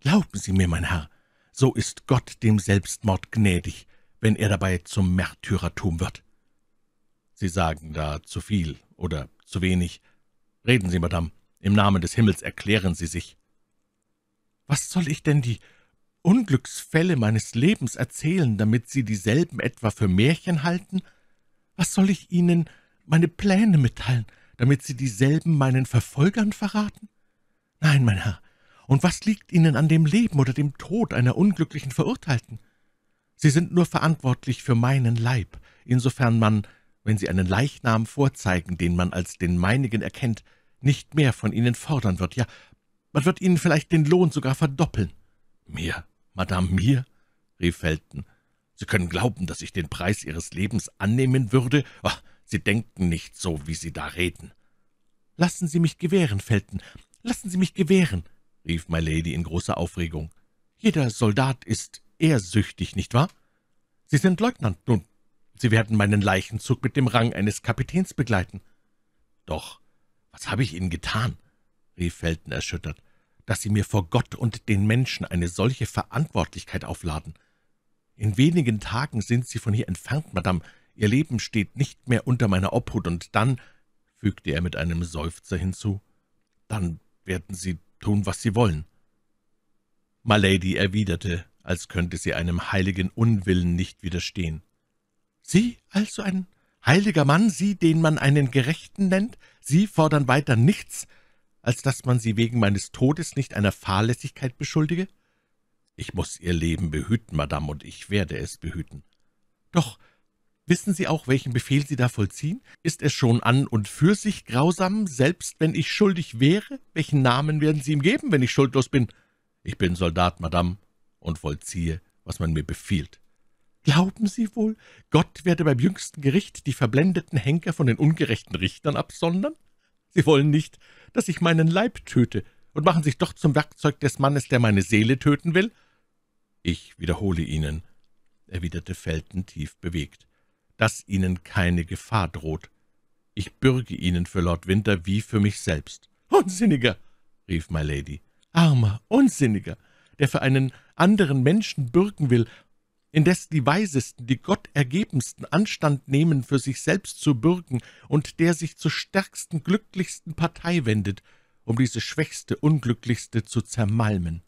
»Glauben Sie mir, mein Herr, so ist Gott dem Selbstmord gnädig, wenn er dabei zum Märtyrertum wird.« »Sie sagen da zu viel oder zu wenig. Reden Sie, Madame, im Namen des Himmels erklären Sie sich.« »Was soll ich denn die Unglücksfälle meines Lebens erzählen, damit Sie dieselben etwa für Märchen halten? Was soll ich Ihnen meine Pläne mitteilen? damit sie dieselben meinen Verfolgern verraten? Nein, mein Herr, und was liegt Ihnen an dem Leben oder dem Tod einer unglücklichen Verurteilten? Sie sind nur verantwortlich für meinen Leib, insofern man, wenn Sie einen Leichnam vorzeigen, den man als den meinigen erkennt, nicht mehr von Ihnen fordern wird, ja, man wird Ihnen vielleicht den Lohn sogar verdoppeln. Mir, Madame, mir? rief Felten. Sie können glauben, dass ich den Preis Ihres Lebens annehmen würde? Oh, Sie denken nicht so, wie Sie da reden.« »Lassen Sie mich gewähren, Felton, lassen Sie mich gewähren«, rief My Lady in großer Aufregung. »Jeder Soldat ist ehrsüchtig, nicht wahr? Sie sind Leutnant, nun, Sie werden meinen Leichenzug mit dem Rang eines Kapitäns begleiten.« »Doch, was habe ich Ihnen getan?« rief Felton erschüttert, »dass Sie mir vor Gott und den Menschen eine solche Verantwortlichkeit aufladen. In wenigen Tagen sind Sie von hier entfernt, Madame. Ihr Leben steht nicht mehr unter meiner Obhut, und dann«, fügte er mit einem Seufzer hinzu, »dann werden Sie tun, was Sie wollen.« Milady erwiderte, als könnte sie einem heiligen Unwillen nicht widerstehen. »Sie, also ein heiliger Mann, Sie, den man einen Gerechten nennt, Sie fordern weiter nichts, als dass man Sie wegen meines Todes nicht einer Fahrlässigkeit beschuldige? Ich muss Ihr Leben behüten, Madame, und ich werde es behüten. Doch Wissen Sie auch, welchen Befehl Sie da vollziehen? Ist es schon an und für sich grausam, selbst wenn ich schuldig wäre? Welchen Namen werden Sie ihm geben, wenn ich schuldlos bin? Ich bin Soldat, Madame, und vollziehe, was man mir befiehlt. Glauben Sie wohl, Gott werde beim jüngsten Gericht die verblendeten Henker von den ungerechten Richtern absondern? Sie wollen nicht, dass ich meinen Leib töte und machen sich doch zum Werkzeug des Mannes, der meine Seele töten will? Ich wiederhole Ihnen, erwiderte Felton tief bewegt dass Ihnen keine Gefahr droht. Ich bürge Ihnen für Lord Winter wie für mich selbst.« »Unsinniger!« rief My Lady. »Armer, unsinniger, der für einen anderen Menschen bürgen will, indes die Weisesten, die Gott ergebensten Anstand nehmen, für sich selbst zu bürgen und der sich zur stärksten, glücklichsten Partei wendet, um diese schwächste, unglücklichste zu zermalmen.«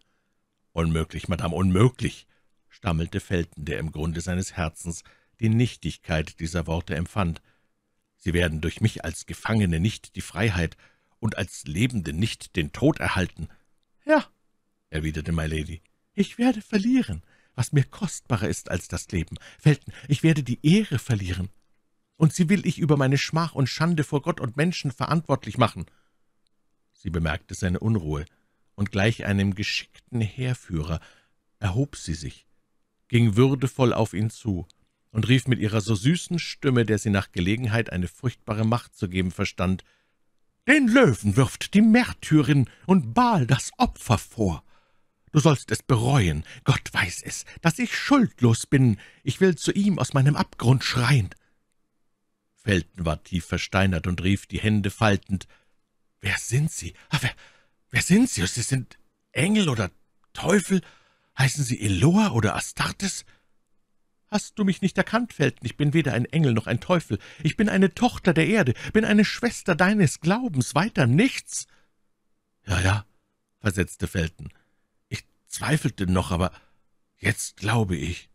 »Unmöglich, Madame, unmöglich«, stammelte Felton, der im Grunde seines Herzens die Nichtigkeit dieser Worte empfand. Sie werden durch mich als Gefangene nicht die Freiheit und als Lebende nicht den Tod erhalten. Ja, erwiderte My Lady, ich werde verlieren, was mir kostbarer ist als das Leben. Felton, ich werde die Ehre verlieren. Und sie will ich über meine Schmach und Schande vor Gott und Menschen verantwortlich machen. Sie bemerkte seine Unruhe, und gleich einem geschickten Heerführer erhob sie sich, ging würdevoll auf ihn zu und rief mit ihrer so süßen Stimme, der sie nach Gelegenheit eine furchtbare Macht zu geben verstand, »Den Löwen wirft die Märtyrin und Baal das Opfer vor. Du sollst es bereuen, Gott weiß es, dass ich schuldlos bin. Ich will zu ihm aus meinem Abgrund schreien.« Felten war tief versteinert und rief, die Hände faltend, »Wer sind Sie? Ah, wer, wer sind Sie? Sie sind Engel oder Teufel? Heißen Sie Eloa oder Astartes?« Hast du mich nicht erkannt, Felten? Ich bin weder ein Engel noch ein Teufel. Ich bin eine Tochter der Erde, bin eine Schwester deines Glaubens, weiter nichts. Ja, ja, versetzte Felten. Ich zweifelte noch, aber jetzt glaube ich.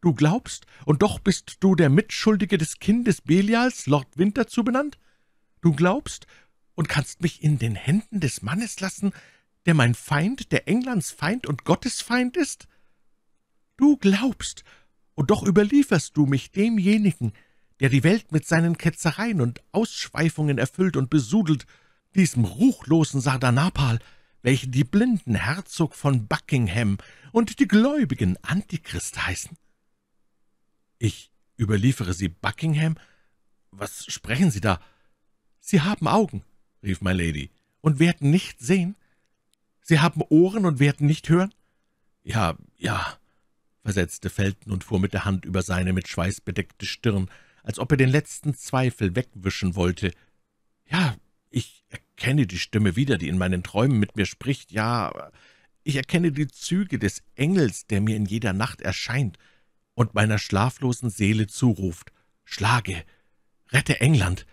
Du glaubst, und doch bist du der Mitschuldige des Kindes Belials, Lord Winter, zubenannt? Du glaubst und kannst mich in den Händen des Mannes lassen, der mein Feind, der Englands Feind und Gottes Feind ist? Du glaubst und doch überlieferst du mich demjenigen, der die Welt mit seinen Ketzereien und Ausschweifungen erfüllt und besudelt, diesem ruchlosen Sardanapal, welchen die blinden Herzog von Buckingham und die Gläubigen Antichrist heißen. Ich überliefere Sie Buckingham? Was sprechen Sie da? Sie haben Augen, rief My Lady, und werden nicht sehen. Sie haben Ohren und werden nicht hören? Ja, ja, versetzte Felton und fuhr mit der Hand über seine mit Schweiß bedeckte Stirn, als ob er den letzten Zweifel wegwischen wollte. »Ja, ich erkenne die Stimme wieder, die in meinen Träumen mit mir spricht. Ja, ich erkenne die Züge des Engels, der mir in jeder Nacht erscheint und meiner schlaflosen Seele zuruft. Schlage! Rette England!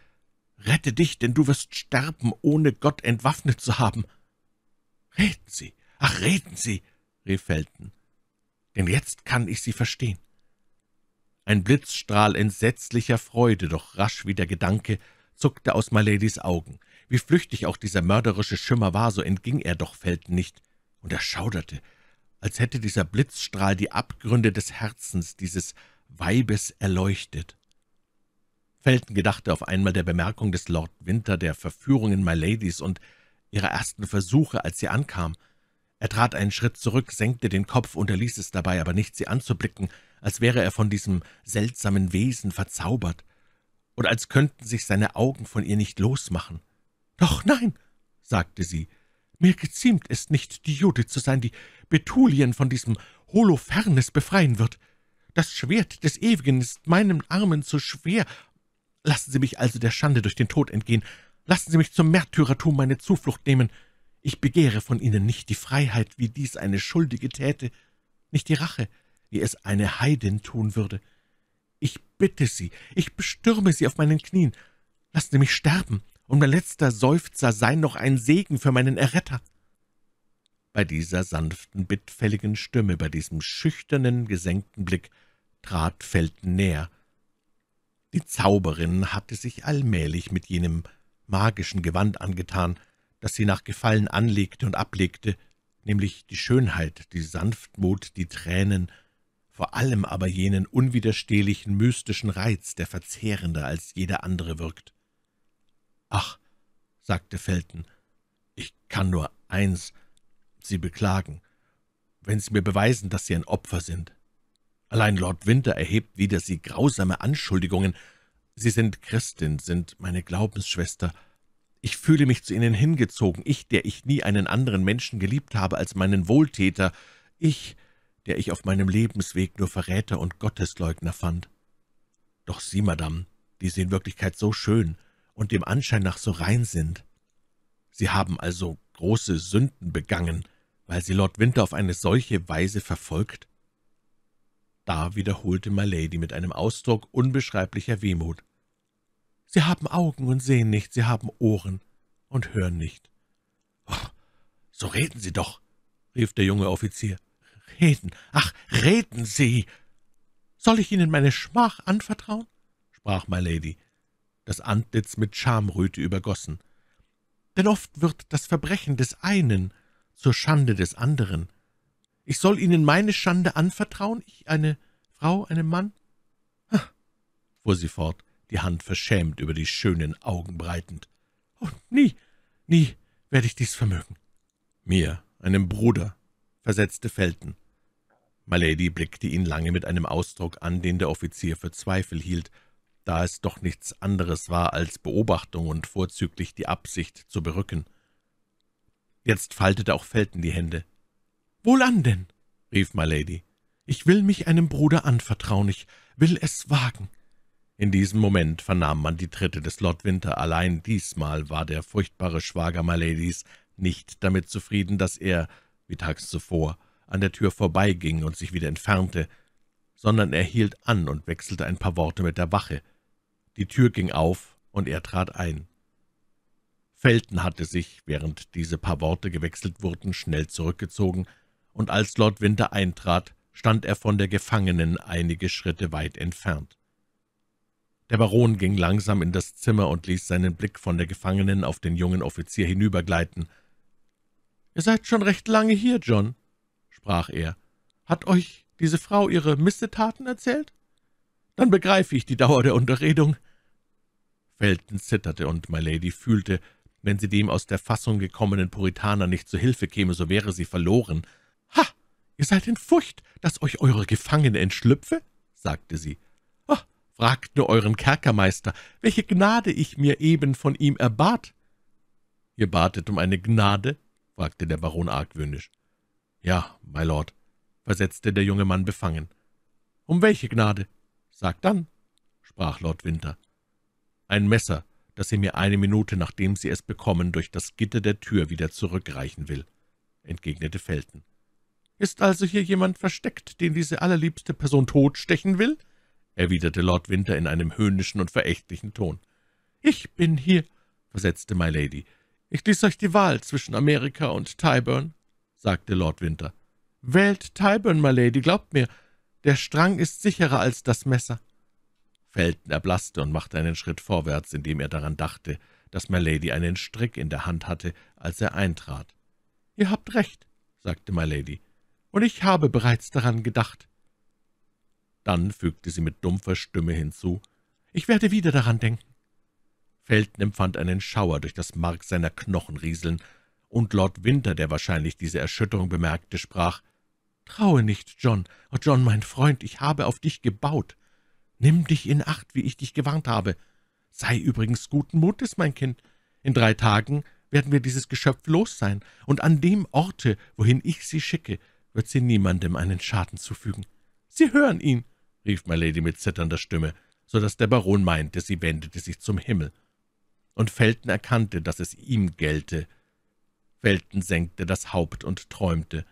Rette dich, denn du wirst sterben, ohne Gott entwaffnet zu haben!« »Reden Sie! Ach, reden Sie!« rief Felton denn jetzt kann ich sie verstehen. Ein Blitzstrahl entsetzlicher Freude, doch rasch wie der Gedanke, zuckte aus Miladys Augen. Wie flüchtig auch dieser mörderische Schimmer war, so entging er doch Felten nicht, und er schauderte, als hätte dieser Blitzstrahl die Abgründe des Herzens dieses Weibes erleuchtet. Felton gedachte auf einmal der Bemerkung des Lord Winter, der Verführungen Miladies und ihrer ersten Versuche, als sie ankam. Er trat einen Schritt zurück, senkte den Kopf, unterließ es dabei aber nicht, sie anzublicken, als wäre er von diesem seltsamen Wesen verzaubert, und als könnten sich seine Augen von ihr nicht losmachen. »Doch, nein«, sagte sie, »mir geziemt es nicht, die Judith zu sein, die Betulien von diesem Holofernes befreien wird. Das Schwert des Ewigen ist meinem Armen zu schwer. Lassen Sie mich also der Schande durch den Tod entgehen. Lassen Sie mich zum Märtyrertum meine Zuflucht nehmen.« ich begehre von Ihnen nicht die Freiheit, wie dies eine Schuldige täte, nicht die Rache, wie es eine Heidin tun würde. Ich bitte Sie, ich bestürme Sie auf meinen Knien. Lassen Sie mich sterben, und mein letzter Seufzer sei noch ein Segen für meinen Erretter. Bei dieser sanften, bittfälligen Stimme, bei diesem schüchternen, gesenkten Blick trat Felten näher. Die Zauberin hatte sich allmählich mit jenem magischen Gewand angetan, das sie nach Gefallen anlegte und ablegte, nämlich die Schönheit, die Sanftmut, die Tränen, vor allem aber jenen unwiderstehlichen mystischen Reiz, der verzehrender als jeder andere wirkt. »Ach«, sagte Felton, »ich kann nur eins, Sie beklagen, wenn Sie mir beweisen, dass Sie ein Opfer sind. Allein Lord Winter erhebt wider Sie grausame Anschuldigungen. Sie sind Christin, sind meine Glaubensschwester.« ich fühle mich zu ihnen hingezogen, ich, der ich nie einen anderen Menschen geliebt habe als meinen Wohltäter, ich, der ich auf meinem Lebensweg nur Verräter und Gottesleugner fand. Doch Sie, Madame, die Sie in Wirklichkeit so schön und dem Anschein nach so rein sind. Sie haben also große Sünden begangen, weil Sie Lord Winter auf eine solche Weise verfolgt?« da wiederholte Milady mit einem Ausdruck unbeschreiblicher Wehmut. Sie haben Augen und sehen nicht, Sie haben Ohren und hören nicht. Oh, so reden Sie doch, rief der junge Offizier. Reden, ach, reden Sie! Soll ich Ihnen meine Schmach anvertrauen? sprach My Lady, das Antlitz mit Schamröte übergossen. Denn oft wird das Verbrechen des einen zur Schande des anderen. Ich soll Ihnen meine Schande anvertrauen, ich, eine Frau, einem Mann? Ha, fuhr sie fort, die Hand verschämt über die schönen Augen breitend. »Oh, nie, nie werde ich dies vermögen.« »Mir, einem Bruder«, versetzte Felton. Milady blickte ihn lange mit einem Ausdruck an, den der Offizier für Zweifel hielt, da es doch nichts anderes war als Beobachtung und vorzüglich die Absicht zu berücken. Jetzt faltete auch Felton die Hände. »Wohlan denn«, rief Milady, »ich will mich einem Bruder anvertrauen, ich will es wagen.« in diesem Moment vernahm man die Tritte des Lord Winter. Allein diesmal war der furchtbare Schwager Miladys nicht damit zufrieden, dass er, wie tags zuvor, an der Tür vorbeiging und sich wieder entfernte, sondern er hielt an und wechselte ein paar Worte mit der Wache. Die Tür ging auf, und er trat ein. Felton hatte sich, während diese paar Worte gewechselt wurden, schnell zurückgezogen, und als Lord Winter eintrat, stand er von der Gefangenen einige Schritte weit entfernt. Der Baron ging langsam in das Zimmer und ließ seinen Blick von der Gefangenen auf den jungen Offizier hinübergleiten. »Ihr seid schon recht lange hier, John«, sprach er. »Hat euch diese Frau ihre Missetaten erzählt? Dann begreife ich die Dauer der Unterredung.« Felton zitterte, und My Lady fühlte, wenn sie dem aus der Fassung gekommenen Puritaner nicht zu Hilfe käme, so wäre sie verloren. »Ha! Ihr seid in Furcht, dass euch eure Gefangene entschlüpfe?« sagte sie. Fragt nur euren Kerkermeister, welche Gnade ich mir eben von ihm erbat.« »Ihr batet um eine Gnade?« fragte der Baron argwöhnisch. »Ja, my Lord«, versetzte der junge Mann befangen. »Um welche Gnade?« »Sagt dann«, sprach Lord Winter. »Ein Messer, das sie mir eine Minute, nachdem sie es bekommen, durch das Gitter der Tür wieder zurückreichen will«, entgegnete Felton. »Ist also hier jemand versteckt, den diese allerliebste Person totstechen will?« erwiderte Lord Winter in einem höhnischen und verächtlichen Ton. »Ich bin hier«, versetzte My Lady. »Ich ließ euch die Wahl zwischen Amerika und Tyburn«, sagte Lord Winter. »Wählt Tyburn, My Lady, glaubt mir, der Strang ist sicherer als das Messer.« Felton erblaßte und machte einen Schritt vorwärts, indem er daran dachte, dass Lady einen Strick in der Hand hatte, als er eintrat. »Ihr habt recht«, sagte My Lady, »und ich habe bereits daran gedacht. Dann fügte sie mit dumpfer Stimme hinzu, »Ich werde wieder daran denken.« Felton empfand einen Schauer durch das Mark seiner Knochen rieseln, und Lord Winter, der wahrscheinlich diese Erschütterung bemerkte, sprach, »Traue nicht, John, oh John, mein Freund, ich habe auf dich gebaut. Nimm dich in Acht, wie ich dich gewarnt habe. Sei übrigens guten Mutes, mein Kind. In drei Tagen werden wir dieses Geschöpf los sein, und an dem Orte, wohin ich sie schicke, wird sie niemandem einen Schaden zufügen. Sie hören ihn, rief Lady mit zitternder Stimme, so daß der Baron meinte, sie wendete sich zum Himmel. Und Felton erkannte, dass es ihm gelte. Felton senkte das Haupt und träumte.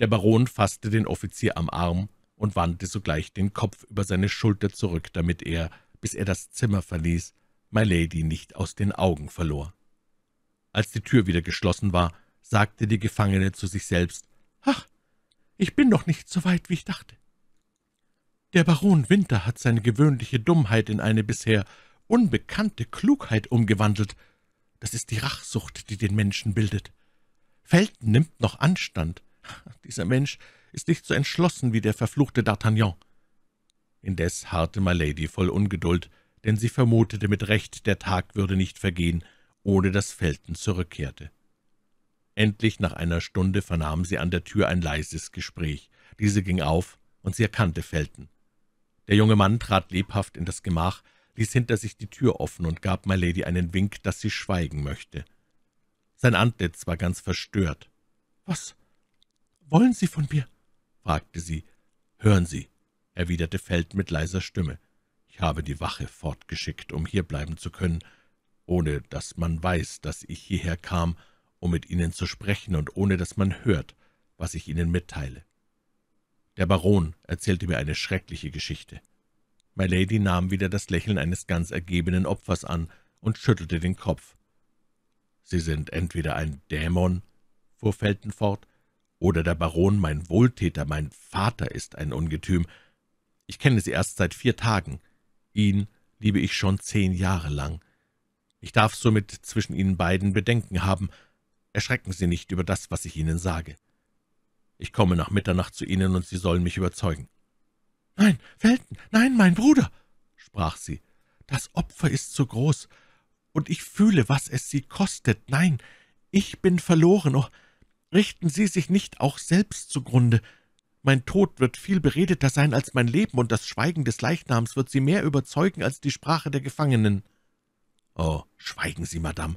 Der Baron faßte den Offizier am Arm und wandte sogleich den Kopf über seine Schulter zurück, damit er, bis er das Zimmer verließ, My Lady nicht aus den Augen verlor. Als die Tür wieder geschlossen war, sagte die Gefangene zu sich selbst, »Ach, ich bin noch nicht so weit, wie ich dachte. Der Baron Winter hat seine gewöhnliche Dummheit in eine bisher unbekannte Klugheit umgewandelt. Das ist die Rachsucht, die den Menschen bildet. Felten nimmt noch Anstand. Dieser Mensch ist nicht so entschlossen wie der verfluchte D'Artagnan. Indes harrte Milady voll Ungeduld, denn sie vermutete mit Recht, der Tag würde nicht vergehen, ohne dass Felten zurückkehrte. Endlich nach einer Stunde vernahm sie an der Tür ein leises Gespräch. Diese ging auf, und sie erkannte Felten. Der junge Mann trat lebhaft in das Gemach, ließ hinter sich die Tür offen und gab My Lady einen Wink, dass sie schweigen möchte. Sein Antlitz war ganz verstört. »Was wollen Sie von mir?« fragte sie. »Hören Sie«, erwiderte Feld mit leiser Stimme. »Ich habe die Wache fortgeschickt, um hier bleiben zu können, ohne dass man weiß, dass ich hierher kam, um mit Ihnen zu sprechen und ohne dass man hört, was ich Ihnen mitteile. Der Baron erzählte mir eine schreckliche Geschichte. My Lady nahm wieder das Lächeln eines ganz ergebenen Opfers an und schüttelte den Kopf. »Sie sind entweder ein Dämon«, fuhr Felton fort, »oder der Baron, mein Wohltäter, mein Vater, ist ein Ungetüm. Ich kenne Sie erst seit vier Tagen. Ihn liebe ich schon zehn Jahre lang. Ich darf somit zwischen Ihnen beiden Bedenken haben. Erschrecken Sie nicht über das, was ich Ihnen sage. Ich komme nach Mitternacht zu Ihnen, und Sie sollen mich überzeugen. Nein, Welten, nein, mein Bruder, sprach sie, das Opfer ist zu groß, und ich fühle, was es Sie kostet. Nein, ich bin verloren. Oh, richten Sie sich nicht auch selbst zugrunde. Mein Tod wird viel beredeter sein als mein Leben, und das Schweigen des Leichnams wird Sie mehr überzeugen als die Sprache der Gefangenen. Oh, schweigen Sie, Madame,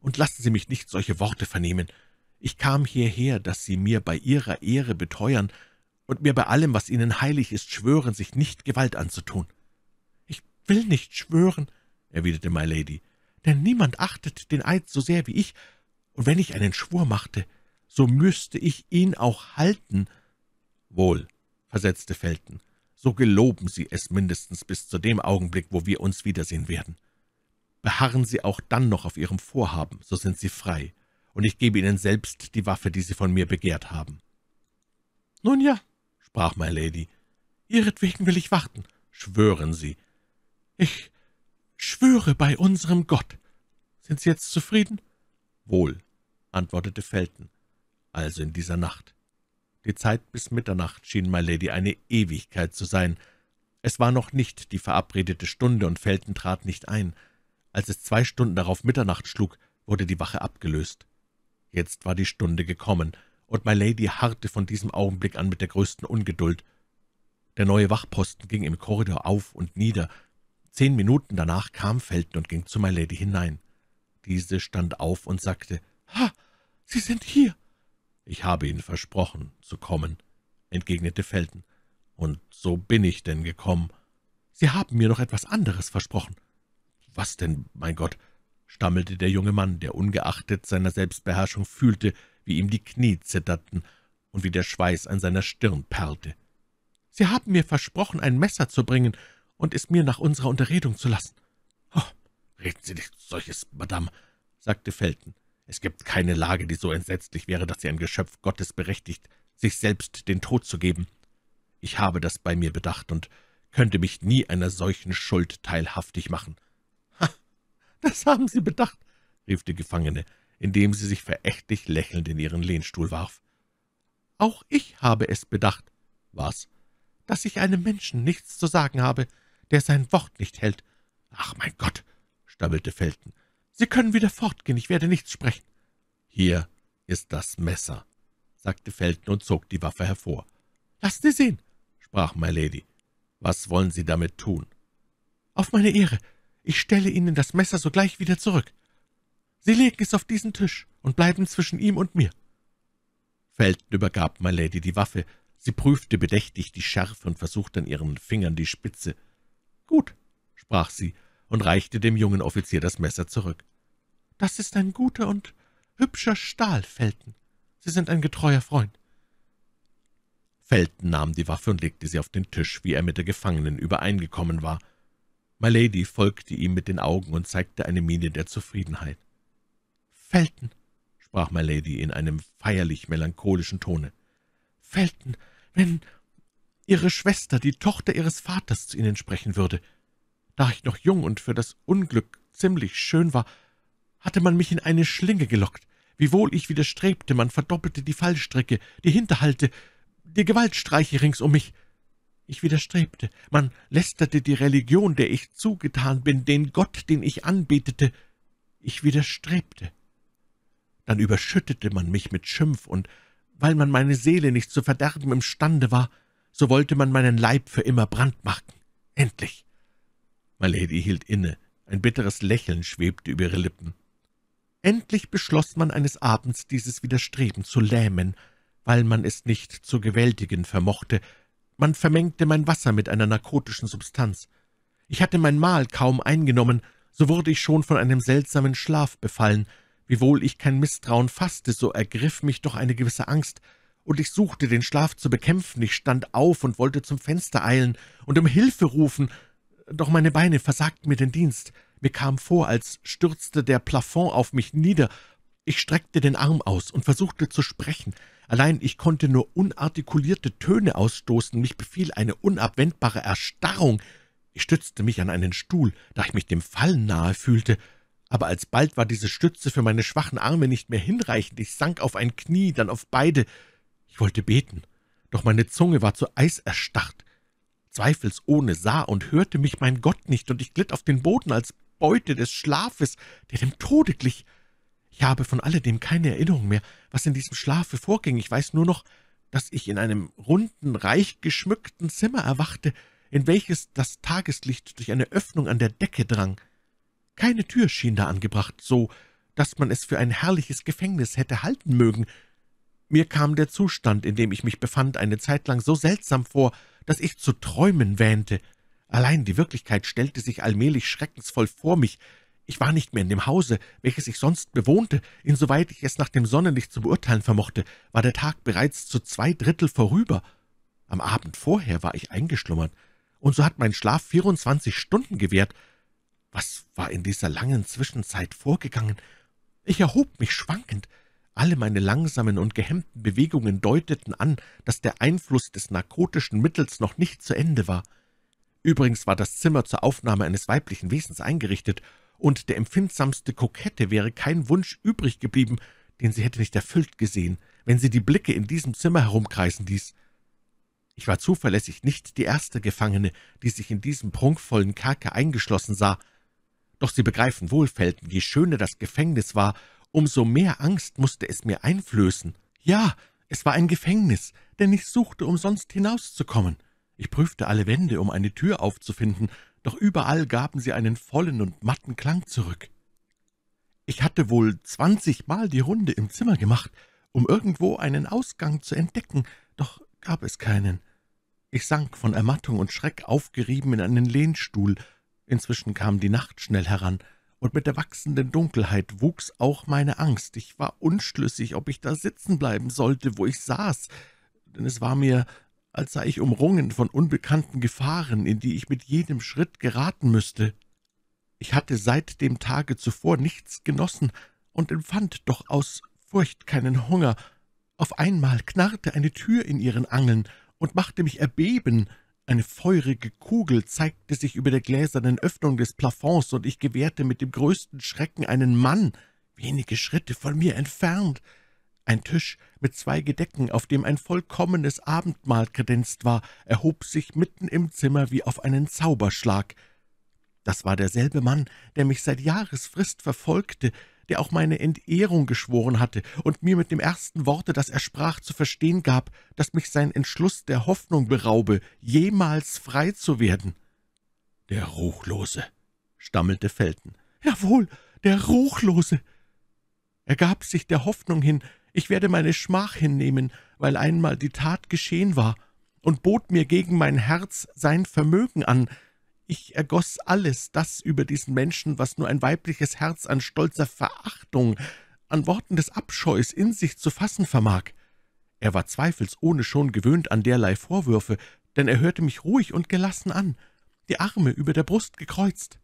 und lassen Sie mich nicht solche Worte vernehmen. Ich kam hierher, dass Sie mir bei Ihrer Ehre beteuern und mir bei allem, was Ihnen heilig ist, schwören, sich nicht Gewalt anzutun. »Ich will nicht schwören«, erwiderte My Lady, »denn niemand achtet den Eid so sehr wie ich, und wenn ich einen Schwur machte, so müsste ich ihn auch halten.« »Wohl«, versetzte Felton, »so geloben Sie es mindestens bis zu dem Augenblick, wo wir uns wiedersehen werden. Beharren Sie auch dann noch auf Ihrem Vorhaben, so sind Sie frei.« und ich gebe Ihnen selbst die Waffe, die Sie von mir begehrt haben.« »Nun ja«, sprach My Lady, »ihretwegen will ich warten. Schwören Sie.« »Ich schwöre bei unserem Gott. Sind Sie jetzt zufrieden?« »Wohl«, antwortete Felton, »also in dieser Nacht.« Die Zeit bis Mitternacht schien My Lady eine Ewigkeit zu sein. Es war noch nicht die verabredete Stunde, und Felton trat nicht ein. Als es zwei Stunden darauf Mitternacht schlug, wurde die Wache abgelöst. Jetzt war die Stunde gekommen, und My Lady harrte von diesem Augenblick an mit der größten Ungeduld. Der neue Wachposten ging im Korridor auf und nieder. Zehn Minuten danach kam Felton und ging zu My Lady hinein. Diese stand auf und sagte, »Ha, Sie sind hier!« »Ich habe Ihnen versprochen, zu kommen«, entgegnete Felton. »Und so bin ich denn gekommen.« »Sie haben mir noch etwas anderes versprochen.« »Was denn, mein Gott?« stammelte der junge Mann, der ungeachtet seiner Selbstbeherrschung fühlte, wie ihm die Knie zitterten und wie der Schweiß an seiner Stirn perlte. »Sie haben mir versprochen, ein Messer zu bringen und es mir nach unserer Unterredung zu lassen.« oh, »Reden Sie nicht solches, Madame«, sagte Felton. »Es gibt keine Lage, die so entsetzlich wäre, dass sie ein Geschöpf Gottes berechtigt, sich selbst den Tod zu geben. Ich habe das bei mir bedacht und könnte mich nie einer solchen Schuld teilhaftig machen.« das haben Sie bedacht«, rief die Gefangene, indem sie sich verächtlich lächelnd in ihren Lehnstuhl warf. »Auch ich habe es bedacht.« »Was?« »Dass ich einem Menschen nichts zu sagen habe, der sein Wort nicht hält.« »Ach, mein Gott«, stammelte Felten, »Sie können wieder fortgehen, ich werde nichts sprechen.« »Hier ist das Messer«, sagte Felten und zog die Waffe hervor. »Lassen Sie sehen«, sprach My Lady. »Was wollen Sie damit tun?« »Auf meine Ehre«, ich stelle Ihnen das Messer sogleich wieder zurück. Sie legen es auf diesen Tisch und bleiben zwischen ihm und mir.« Felton übergab Milady die Waffe. Sie prüfte bedächtig die Schärfe und versuchte an ihren Fingern die Spitze. »Gut«, sprach sie und reichte dem jungen Offizier das Messer zurück. »Das ist ein guter und hübscher Stahl, Felton. Sie sind ein getreuer Freund.« Felton nahm die Waffe und legte sie auf den Tisch, wie er mit der Gefangenen übereingekommen war. Milady folgte ihm mit den Augen und zeigte eine Miene der Zufriedenheit. »Felton«, sprach Milady in einem feierlich melancholischen Tone, »Felton, wenn Ihre Schwester, die Tochter Ihres Vaters, zu Ihnen sprechen würde. Da ich noch jung und für das Unglück ziemlich schön war, hatte man mich in eine Schlinge gelockt. Wiewohl ich widerstrebte, man verdoppelte die Fallstricke, die Hinterhalte, die Gewaltstreiche rings um mich.« ich widerstrebte, man lästerte die Religion, der ich zugetan bin, den Gott, den ich anbetete. Ich widerstrebte. Dann überschüttete man mich mit Schimpf, und weil man meine Seele nicht zu verderben imstande war, so wollte man meinen Leib für immer brandmarken. Endlich! My Lady hielt inne, ein bitteres Lächeln schwebte über ihre Lippen. Endlich beschloss man eines Abends, dieses Widerstreben zu lähmen, weil man es nicht zu gewältigen vermochte, man vermengte mein Wasser mit einer narkotischen Substanz. Ich hatte mein Mahl kaum eingenommen, so wurde ich schon von einem seltsamen Schlaf befallen. Wiewohl ich kein Misstrauen fasste, so ergriff mich doch eine gewisse Angst, und ich suchte, den Schlaf zu bekämpfen. Ich stand auf und wollte zum Fenster eilen und um Hilfe rufen, doch meine Beine versagten mir den Dienst. Mir kam vor, als stürzte der Plafond auf mich nieder. Ich streckte den Arm aus und versuchte zu sprechen, Allein ich konnte nur unartikulierte Töne ausstoßen, mich befiel eine unabwendbare Erstarrung. Ich stützte mich an einen Stuhl, da ich mich dem Fallen nahe fühlte, aber alsbald war diese Stütze für meine schwachen Arme nicht mehr hinreichend. Ich sank auf ein Knie, dann auf beide. Ich wollte beten, doch meine Zunge war zu Eis erstarrt. Zweifelsohne sah und hörte mich mein Gott nicht, und ich glitt auf den Boden als Beute des Schlafes, der dem Tode glich. Ich habe von alledem keine Erinnerung mehr, was in diesem Schlafe vorging. Ich weiß nur noch, dass ich in einem runden, reich geschmückten Zimmer erwachte, in welches das Tageslicht durch eine Öffnung an der Decke drang. Keine Tür schien da angebracht, so dass man es für ein herrliches Gefängnis hätte halten mögen. Mir kam der Zustand, in dem ich mich befand, eine Zeit lang so seltsam vor, dass ich zu träumen wähnte. Allein die Wirklichkeit stellte sich allmählich schreckensvoll vor mich, ich war nicht mehr in dem Hause, welches ich sonst bewohnte. Insoweit ich es nach dem Sonnenlicht zu beurteilen vermochte, war der Tag bereits zu zwei Drittel vorüber. Am Abend vorher war ich eingeschlummert, und so hat mein Schlaf 24 Stunden gewährt. Was war in dieser langen Zwischenzeit vorgegangen? Ich erhob mich schwankend. Alle meine langsamen und gehemmten Bewegungen deuteten an, dass der Einfluss des narkotischen Mittels noch nicht zu Ende war. Übrigens war das Zimmer zur Aufnahme eines weiblichen Wesens eingerichtet, und der empfindsamste Kokette wäre kein Wunsch übrig geblieben, den sie hätte nicht erfüllt gesehen, wenn sie die Blicke in diesem Zimmer herumkreisen ließ. Ich war zuverlässig nicht die erste Gefangene, die sich in diesem prunkvollen Kerker eingeschlossen sah. Doch Sie begreifen wohl, Felton, je schöner das Gefängnis war, umso mehr Angst musste es mir einflößen. Ja, es war ein Gefängnis, denn ich suchte umsonst hinauszukommen. Ich prüfte alle Wände, um eine Tür aufzufinden, doch überall gaben sie einen vollen und matten Klang zurück. Ich hatte wohl zwanzigmal die Runde im Zimmer gemacht, um irgendwo einen Ausgang zu entdecken, doch gab es keinen. Ich sank von Ermattung und Schreck aufgerieben in einen Lehnstuhl. Inzwischen kam die Nacht schnell heran, und mit der wachsenden Dunkelheit wuchs auch meine Angst. Ich war unschlüssig, ob ich da sitzen bleiben sollte, wo ich saß, denn es war mir, als sei ich umrungen von unbekannten Gefahren, in die ich mit jedem Schritt geraten müsste. Ich hatte seit dem Tage zuvor nichts genossen und empfand doch aus Furcht keinen Hunger. Auf einmal knarrte eine Tür in ihren Angeln und machte mich erbeben. Eine feurige Kugel zeigte sich über der gläsernen Öffnung des Plafonds, und ich gewährte mit dem größten Schrecken einen Mann, wenige Schritte von mir entfernt, ein Tisch mit zwei Gedecken, auf dem ein vollkommenes Abendmahl kredenzt war, erhob sich mitten im Zimmer wie auf einen Zauberschlag. Das war derselbe Mann, der mich seit Jahresfrist verfolgte, der auch meine Entehrung geschworen hatte und mir mit dem ersten Worte, das er sprach, zu verstehen gab, dass mich sein Entschluss der Hoffnung beraube, jemals frei zu werden. »Der Ruchlose«, stammelte Felten. »Jawohl, der Ruchlose«, er gab sich der Hoffnung hin, ich werde meine Schmach hinnehmen, weil einmal die Tat geschehen war, und bot mir gegen mein Herz sein Vermögen an. Ich ergoß alles das über diesen Menschen, was nur ein weibliches Herz an stolzer Verachtung, an Worten des Abscheus in sich zu fassen vermag. Er war zweifelsohne schon gewöhnt an derlei Vorwürfe, denn er hörte mich ruhig und gelassen an, die Arme über der Brust gekreuzt.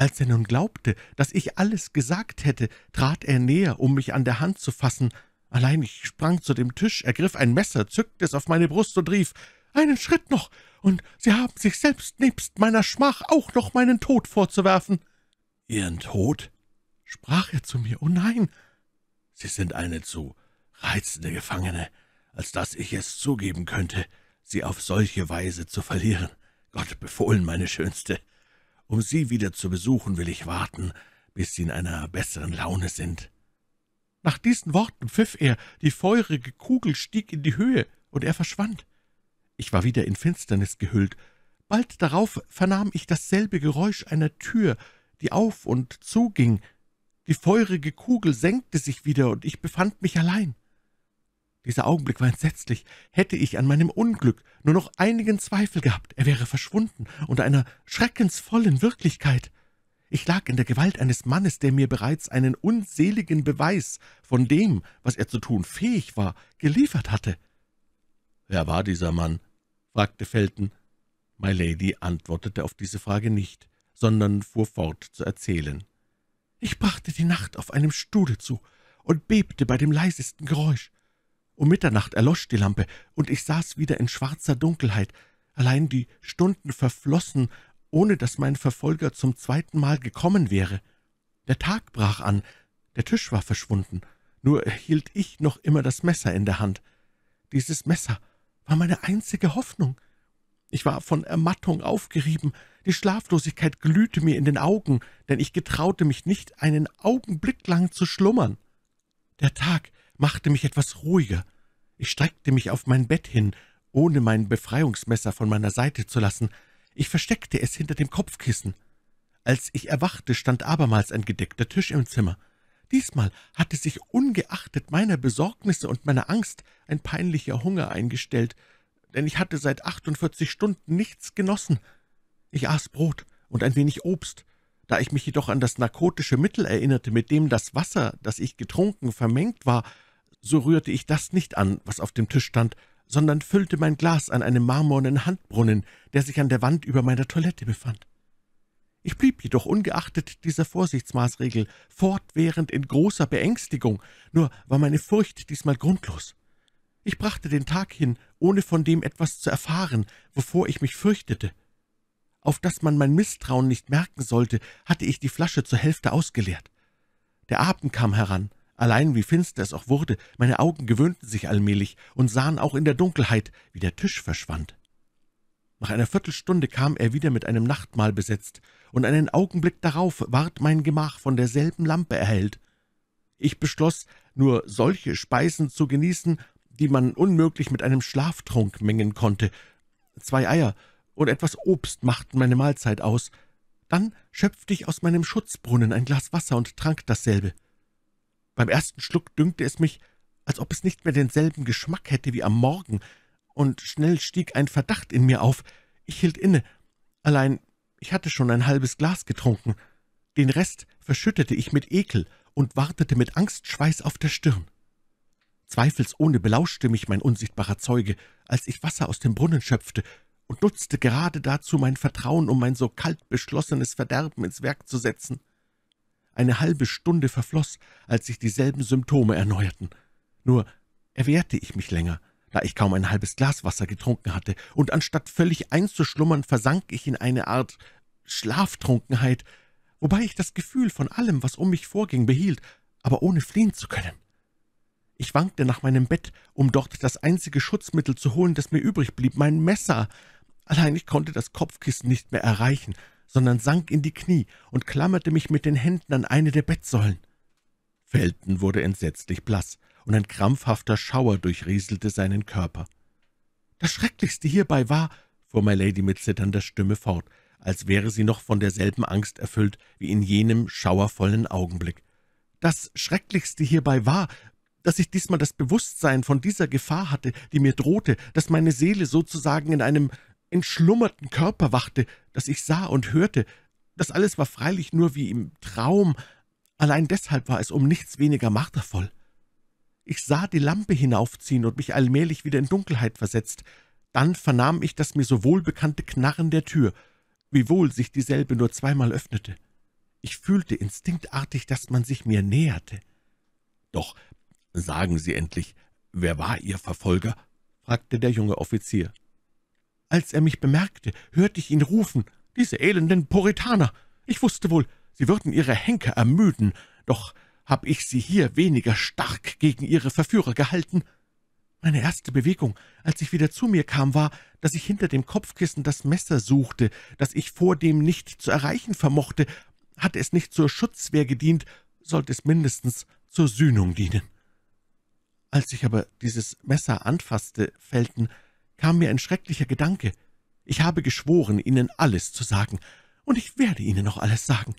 Als er nun glaubte, dass ich alles gesagt hätte, trat er näher, um mich an der Hand zu fassen. Allein ich sprang zu dem Tisch, ergriff ein Messer, zückte es auf meine Brust und rief, »Einen Schritt noch, und Sie haben sich selbst nebst meiner Schmach auch noch meinen Tod vorzuwerfen.« »Ihren Tod?« sprach er zu mir. »Oh nein!« »Sie sind eine zu reizende Gefangene, als dass ich es zugeben könnte, Sie auf solche Weise zu verlieren. Gott befohlen, meine Schönste, um Sie wieder zu besuchen, will ich warten, bis Sie in einer besseren Laune sind.« Nach diesen Worten pfiff er, die feurige Kugel stieg in die Höhe, und er verschwand. Ich war wieder in Finsternis gehüllt. Bald darauf vernahm ich dasselbe Geräusch einer Tür, die auf und zuging. Die feurige Kugel senkte sich wieder, und ich befand mich allein. Dieser Augenblick war entsetzlich. Hätte ich an meinem Unglück nur noch einigen Zweifel gehabt, er wäre verschwunden unter einer schreckensvollen Wirklichkeit. Ich lag in der Gewalt eines Mannes, der mir bereits einen unseligen Beweis von dem, was er zu tun fähig war, geliefert hatte. »Wer war dieser Mann?« fragte Felton. My Lady antwortete auf diese Frage nicht, sondern fuhr fort zu erzählen. »Ich brachte die Nacht auf einem Stuhle zu und bebte bei dem leisesten Geräusch. Um Mitternacht erlosch die Lampe, und ich saß wieder in schwarzer Dunkelheit. Allein die Stunden verflossen, ohne dass mein Verfolger zum zweiten Mal gekommen wäre. Der Tag brach an, der Tisch war verschwunden, nur hielt ich noch immer das Messer in der Hand. Dieses Messer war meine einzige Hoffnung. Ich war von Ermattung aufgerieben, die Schlaflosigkeit glühte mir in den Augen, denn ich getraute mich nicht, einen Augenblick lang zu schlummern. Der Tag machte mich etwas ruhiger. Ich streckte mich auf mein Bett hin, ohne mein Befreiungsmesser von meiner Seite zu lassen. Ich versteckte es hinter dem Kopfkissen. Als ich erwachte, stand abermals ein gedeckter Tisch im Zimmer. Diesmal hatte sich ungeachtet meiner Besorgnisse und meiner Angst ein peinlicher Hunger eingestellt, denn ich hatte seit 48 Stunden nichts genossen. Ich aß Brot und ein wenig Obst, da ich mich jedoch an das narkotische Mittel erinnerte, mit dem das Wasser, das ich getrunken, vermengt war, so rührte ich das nicht an, was auf dem Tisch stand, sondern füllte mein Glas an einem marmornen Handbrunnen, der sich an der Wand über meiner Toilette befand. Ich blieb jedoch ungeachtet dieser Vorsichtsmaßregel fortwährend in großer Beängstigung, nur war meine Furcht diesmal grundlos. Ich brachte den Tag hin, ohne von dem etwas zu erfahren, wovor ich mich fürchtete. Auf dass man mein Misstrauen nicht merken sollte, hatte ich die Flasche zur Hälfte ausgeleert. Der Abend kam heran, Allein wie finster es auch wurde, meine Augen gewöhnten sich allmählich und sahen auch in der Dunkelheit, wie der Tisch verschwand. Nach einer Viertelstunde kam er wieder mit einem Nachtmahl besetzt, und einen Augenblick darauf ward mein Gemach von derselben Lampe erhellt. Ich beschloss, nur solche Speisen zu genießen, die man unmöglich mit einem Schlaftrunk mengen konnte. Zwei Eier und etwas Obst machten meine Mahlzeit aus. Dann schöpfte ich aus meinem Schutzbrunnen ein Glas Wasser und trank dasselbe. Beim ersten Schluck dünkte es mich, als ob es nicht mehr denselben Geschmack hätte wie am Morgen, und schnell stieg ein Verdacht in mir auf. Ich hielt inne. Allein ich hatte schon ein halbes Glas getrunken. Den Rest verschüttete ich mit Ekel und wartete mit Angstschweiß auf der Stirn. Zweifelsohne belauschte mich mein unsichtbarer Zeuge, als ich Wasser aus dem Brunnen schöpfte, und nutzte gerade dazu mein Vertrauen, um mein so kalt beschlossenes Verderben ins Werk zu setzen. Eine halbe Stunde verfloß, als sich dieselben Symptome erneuerten. Nur erwehrte ich mich länger, da ich kaum ein halbes Glas Wasser getrunken hatte, und anstatt völlig einzuschlummern, versank ich in eine Art Schlaftrunkenheit, wobei ich das Gefühl von allem, was um mich vorging, behielt, aber ohne fliehen zu können. Ich wankte nach meinem Bett, um dort das einzige Schutzmittel zu holen, das mir übrig blieb, mein Messer. Allein ich konnte das Kopfkissen nicht mehr erreichen, sondern sank in die Knie und klammerte mich mit den Händen an eine der Bettsäulen. Felton wurde entsetzlich blass, und ein krampfhafter Schauer durchrieselte seinen Körper. »Das Schrecklichste hierbei war«, fuhr My Lady mit zitternder Stimme fort, als wäre sie noch von derselben Angst erfüllt wie in jenem schauervollen Augenblick. »Das Schrecklichste hierbei war, dass ich diesmal das Bewusstsein von dieser Gefahr hatte, die mir drohte, dass meine Seele sozusagen in einem entschlummerten Körper wachte, das ich sah und hörte. Das alles war freilich nur wie im Traum, allein deshalb war es um nichts weniger martervoll. Ich sah die Lampe hinaufziehen und mich allmählich wieder in Dunkelheit versetzt. Dann vernahm ich das mir so wohlbekannte Knarren der Tür, wiewohl sich dieselbe nur zweimal öffnete. Ich fühlte instinktartig, dass man sich mir näherte. »Doch, sagen Sie endlich, wer war Ihr Verfolger?« fragte der junge Offizier. Als er mich bemerkte, hörte ich ihn rufen, diese elenden Puritaner. Ich wusste wohl, sie würden ihre Henker ermüden, doch hab ich sie hier weniger stark gegen ihre Verführer gehalten. Meine erste Bewegung, als ich wieder zu mir kam, war, dass ich hinter dem Kopfkissen das Messer suchte, das ich vordem nicht zu erreichen vermochte. Hatte es nicht zur Schutzwehr gedient, sollte es mindestens zur Sühnung dienen. Als ich aber dieses Messer anfasste, Felten, kam mir ein schrecklicher Gedanke. Ich habe geschworen, Ihnen alles zu sagen, und ich werde Ihnen noch alles sagen.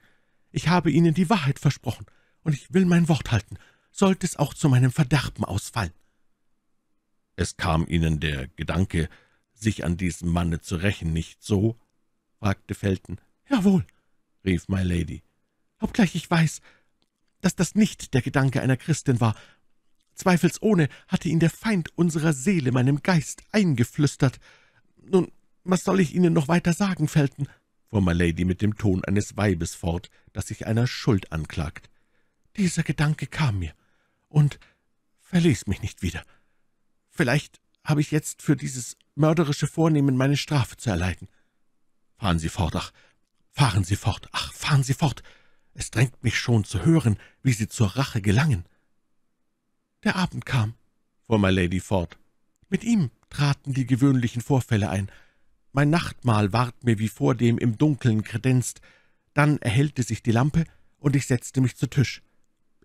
Ich habe Ihnen die Wahrheit versprochen, und ich will mein Wort halten, sollte es auch zu meinem Verderben ausfallen. Es kam Ihnen der Gedanke, sich an diesem Manne zu rächen, nicht so? fragte Felton. Jawohl, rief My Lady. Obgleich ich weiß, dass das nicht der Gedanke einer Christin war, Zweifelsohne hatte ihn der Feind unserer Seele meinem Geist eingeflüstert. Nun, was soll ich Ihnen noch weiter sagen, Felton?« fuhr My Lady mit dem Ton eines Weibes fort, das sich einer Schuld anklagt. »Dieser Gedanke kam mir und verließ mich nicht wieder. Vielleicht habe ich jetzt für dieses mörderische Vornehmen meine Strafe zu erleiden. Fahren Sie fort, ach, fahren Sie fort, ach, fahren Sie fort. Es drängt mich schon zu hören, wie Sie zur Rache gelangen.« der Abend kam, fuhr my Lady fort. Mit ihm traten die gewöhnlichen Vorfälle ein. Mein Nachtmahl ward mir wie vordem im Dunkeln kredenzt. Dann erhellte sich die Lampe, und ich setzte mich zu Tisch.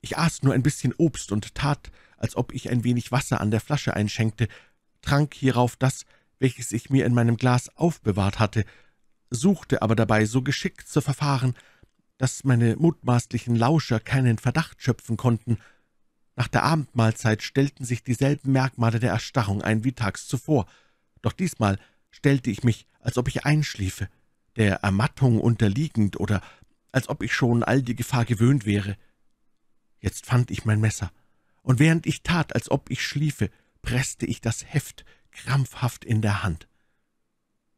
Ich aß nur ein bisschen Obst und tat, als ob ich ein wenig Wasser an der Flasche einschenkte, trank hierauf das, welches ich mir in meinem Glas aufbewahrt hatte, suchte aber dabei so geschickt zu verfahren, dass meine mutmaßlichen Lauscher keinen Verdacht schöpfen konnten, nach der Abendmahlzeit stellten sich dieselben Merkmale der Erstarrung ein wie tags zuvor, doch diesmal stellte ich mich, als ob ich einschliefe, der Ermattung unterliegend oder als ob ich schon all die Gefahr gewöhnt wäre. Jetzt fand ich mein Messer, und während ich tat, als ob ich schliefe, presste ich das Heft krampfhaft in der Hand.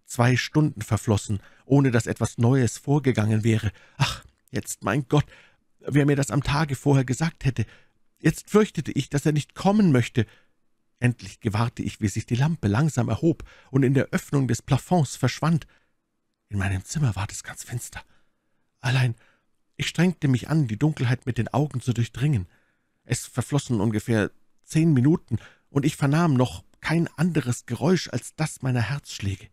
Zwei Stunden verflossen, ohne dass etwas Neues vorgegangen wäre. Ach, jetzt, mein Gott, wer mir das am Tage vorher gesagt hätte, Jetzt fürchtete ich, dass er nicht kommen möchte. Endlich gewahrte ich, wie sich die Lampe langsam erhob und in der Öffnung des Plafonds verschwand. In meinem Zimmer ward es ganz finster. Allein ich strengte mich an, die Dunkelheit mit den Augen zu durchdringen. Es verflossen ungefähr zehn Minuten, und ich vernahm noch kein anderes Geräusch als das meiner Herzschläge.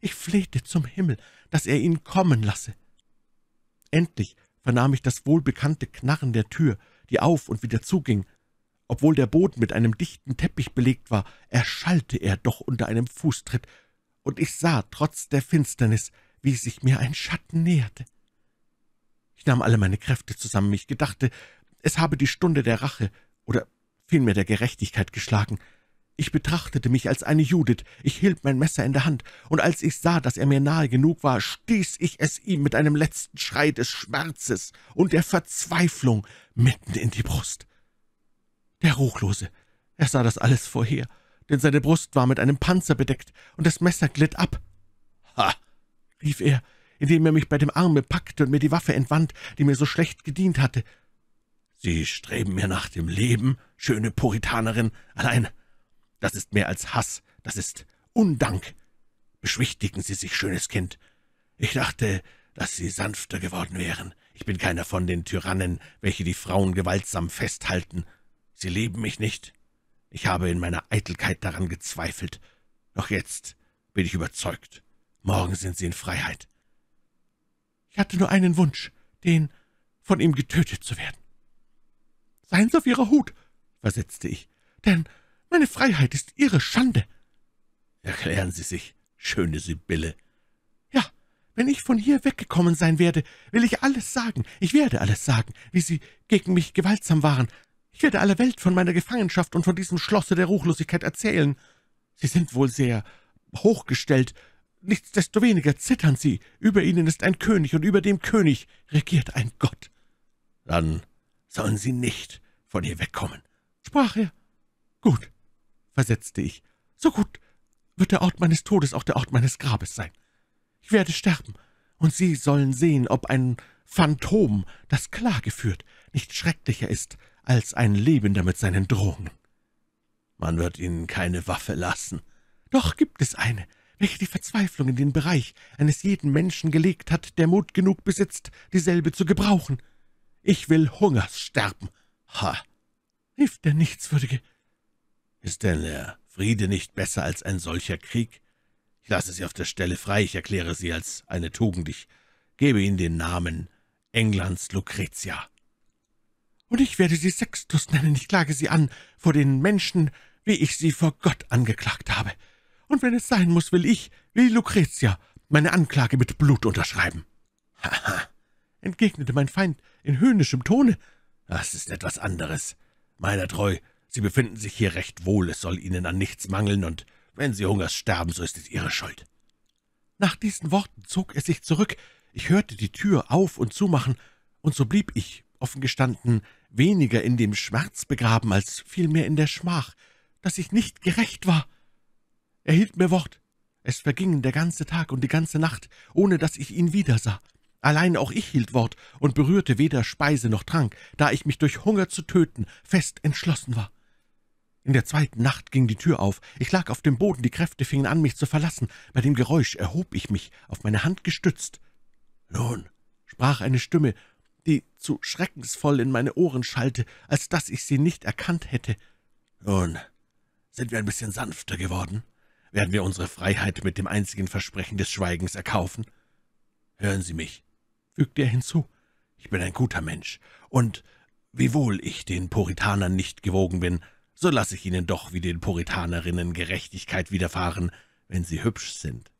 Ich flehte zum Himmel, dass er ihn kommen lasse. Endlich vernahm ich das wohlbekannte Knarren der Tür, die auf und wieder zuging. Obwohl der Boden mit einem dichten Teppich belegt war, erschallte er doch unter einem Fußtritt, und ich sah, trotz der Finsternis, wie sich mir ein Schatten näherte. Ich nahm alle meine Kräfte zusammen. Ich gedachte, es habe die Stunde der Rache oder vielmehr der Gerechtigkeit geschlagen. Ich betrachtete mich als eine Judith, ich hielt mein Messer in der Hand, und als ich sah, dass er mir nahe genug war, stieß ich es ihm mit einem letzten Schrei des Schmerzes und der Verzweiflung mitten in die Brust. Der Ruchlose, er sah das alles vorher, denn seine Brust war mit einem Panzer bedeckt, und das Messer glitt ab. »Ha!« rief er, indem er mich bei dem Arme packte und mir die Waffe entwand, die mir so schlecht gedient hatte. »Sie streben mir nach dem Leben, schöne Puritanerin, allein das ist mehr als Hass, das ist Undank. Beschwichtigen Sie sich, schönes Kind. Ich dachte, dass Sie sanfter geworden wären. Ich bin keiner von den Tyrannen, welche die Frauen gewaltsam festhalten. Sie lieben mich nicht. Ich habe in meiner Eitelkeit daran gezweifelt. Doch jetzt bin ich überzeugt. Morgen sind Sie in Freiheit. Ich hatte nur einen Wunsch, den von ihm getötet zu werden. Seien Sie auf Ihrer Hut, versetzte ich, denn meine Freiheit ist Ihre Schande.« »Erklären Sie sich, schöne Sibylle.« »Ja, wenn ich von hier weggekommen sein werde, will ich alles sagen, ich werde alles sagen, wie Sie gegen mich gewaltsam waren. Ich werde aller Welt von meiner Gefangenschaft und von diesem Schlosse der Ruchlosigkeit erzählen. Sie sind wohl sehr hochgestellt, nichtsdestoweniger zittern Sie, über Ihnen ist ein König, und über dem König regiert ein Gott.« »Dann sollen Sie nicht von hier wegkommen«, sprach er. »Gut, versetzte ich, so gut wird der Ort meines Todes auch der Ort meines Grabes sein. Ich werde sterben, und Sie sollen sehen, ob ein Phantom, das klar geführt, nicht schrecklicher ist als ein Lebender mit seinen Drohungen. Man wird Ihnen keine Waffe lassen. Doch gibt es eine, welche die Verzweiflung in den Bereich eines jeden Menschen gelegt hat, der Mut genug besitzt, dieselbe zu gebrauchen. Ich will Hungers sterben. Ha! Hilft der Nichtswürdige, ist denn der Friede nicht besser als ein solcher Krieg? Ich lasse sie auf der Stelle frei, ich erkläre sie als eine Tugend, ich gebe ihnen den Namen Englands Lucretia. Und ich werde sie Sextus nennen, ich klage sie an vor den Menschen, wie ich sie vor Gott angeklagt habe. Und wenn es sein muss, will ich, wie Lucretia, meine Anklage mit Blut unterschreiben. Haha, entgegnete mein Feind in höhnischem Tone. Das ist etwas anderes. Meiner treu Sie befinden sich hier recht wohl, es soll Ihnen an nichts mangeln, und wenn Sie hungers sterben, so ist es Ihre Schuld.« Nach diesen Worten zog er sich zurück. Ich hörte die Tür auf- und zumachen, und so blieb ich, offen gestanden, weniger in dem Schmerz begraben, als vielmehr in der Schmach, dass ich nicht gerecht war. Er hielt mir Wort. Es vergingen der ganze Tag und die ganze Nacht, ohne dass ich ihn wiedersah. Allein auch ich hielt Wort und berührte weder Speise noch Trank, da ich mich durch Hunger zu töten fest entschlossen war. In der zweiten Nacht ging die Tür auf. Ich lag auf dem Boden, die Kräfte fingen an, mich zu verlassen. Bei dem Geräusch erhob ich mich, auf meine Hand gestützt. »Nun«, sprach eine Stimme, die zu schreckensvoll in meine Ohren schallte, als dass ich sie nicht erkannt hätte. »Nun, sind wir ein bisschen sanfter geworden? Werden wir unsere Freiheit mit dem einzigen Versprechen des Schweigens erkaufen? Hören Sie mich«, fügte er hinzu, »ich bin ein guter Mensch, und, wiewohl ich den Puritanern nicht gewogen bin,« so lasse ich ihnen doch wie den Puritanerinnen Gerechtigkeit widerfahren, wenn sie hübsch sind.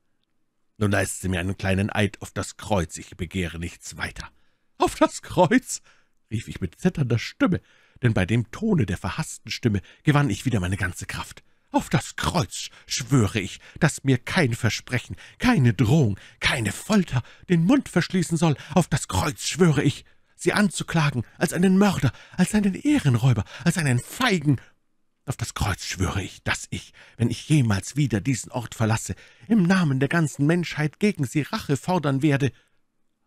Nun leisten sie mir einen kleinen Eid auf das Kreuz, ich begehre nichts weiter. »Auf das Kreuz!« rief ich mit zitternder Stimme, denn bei dem Tone der verhassten Stimme gewann ich wieder meine ganze Kraft. »Auf das Kreuz schwöre ich, dass mir kein Versprechen, keine Drohung, keine Folter den Mund verschließen soll. Auf das Kreuz schwöre ich, sie anzuklagen als einen Mörder, als einen Ehrenräuber, als einen feigen auf das Kreuz schwöre ich, dass ich, wenn ich jemals wieder diesen Ort verlasse, im Namen der ganzen Menschheit gegen Sie Rache fordern werde.«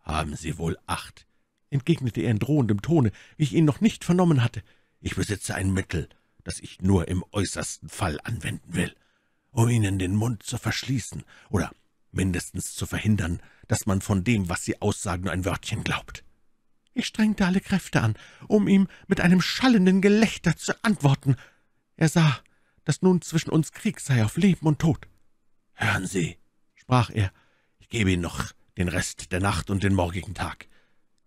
»Haben Sie wohl Acht«, entgegnete er in drohendem Tone, wie ich ihn noch nicht vernommen hatte. »Ich besitze ein Mittel, das ich nur im äußersten Fall anwenden will, um Ihnen den Mund zu verschließen oder mindestens zu verhindern, dass man von dem, was Sie aussagen, nur ein Wörtchen glaubt.« ich strengte alle Kräfte an, um ihm mit einem schallenden Gelächter zu antworten, er sah, dass nun zwischen uns Krieg sei auf Leben und Tod. »Hören Sie«, sprach er, »ich gebe Ihnen noch den Rest der Nacht und den morgigen Tag.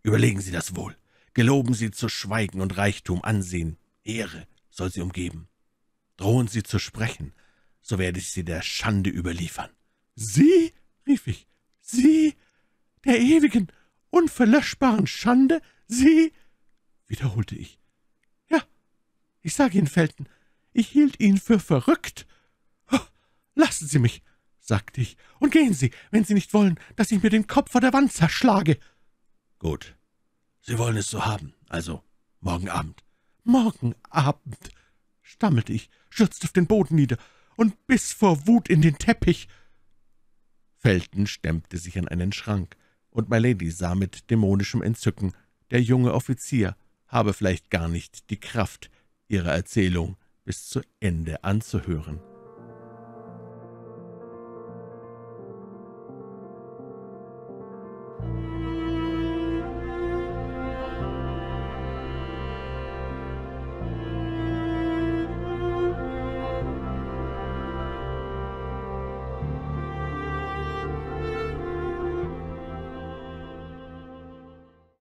Überlegen Sie das wohl. Geloben Sie zu schweigen und Reichtum, Ansehen, Ehre soll Sie umgeben. Drohen Sie zu sprechen, so werde ich Sie der Schande überliefern.« »Sie«, rief ich, »Sie, der ewigen, unverlöschbaren Schande, Sie«, wiederholte ich. »Ja, ich sage Ihnen, Felten«, ich hielt ihn für verrückt. Oh, »Lassen Sie mich«, sagte ich, »und gehen Sie, wenn Sie nicht wollen, dass ich mir den Kopf vor der Wand zerschlage.« »Gut. Sie wollen es so haben, also morgen Abend.« »Morgen Abend«, stammelte ich, stürzte auf den Boden nieder und biss vor Wut in den Teppich. Felton stemmte sich an einen Schrank, und My Lady sah mit dämonischem Entzücken, der junge Offizier habe vielleicht gar nicht die Kraft ihrer Erzählung bis zu Ende anzuhören.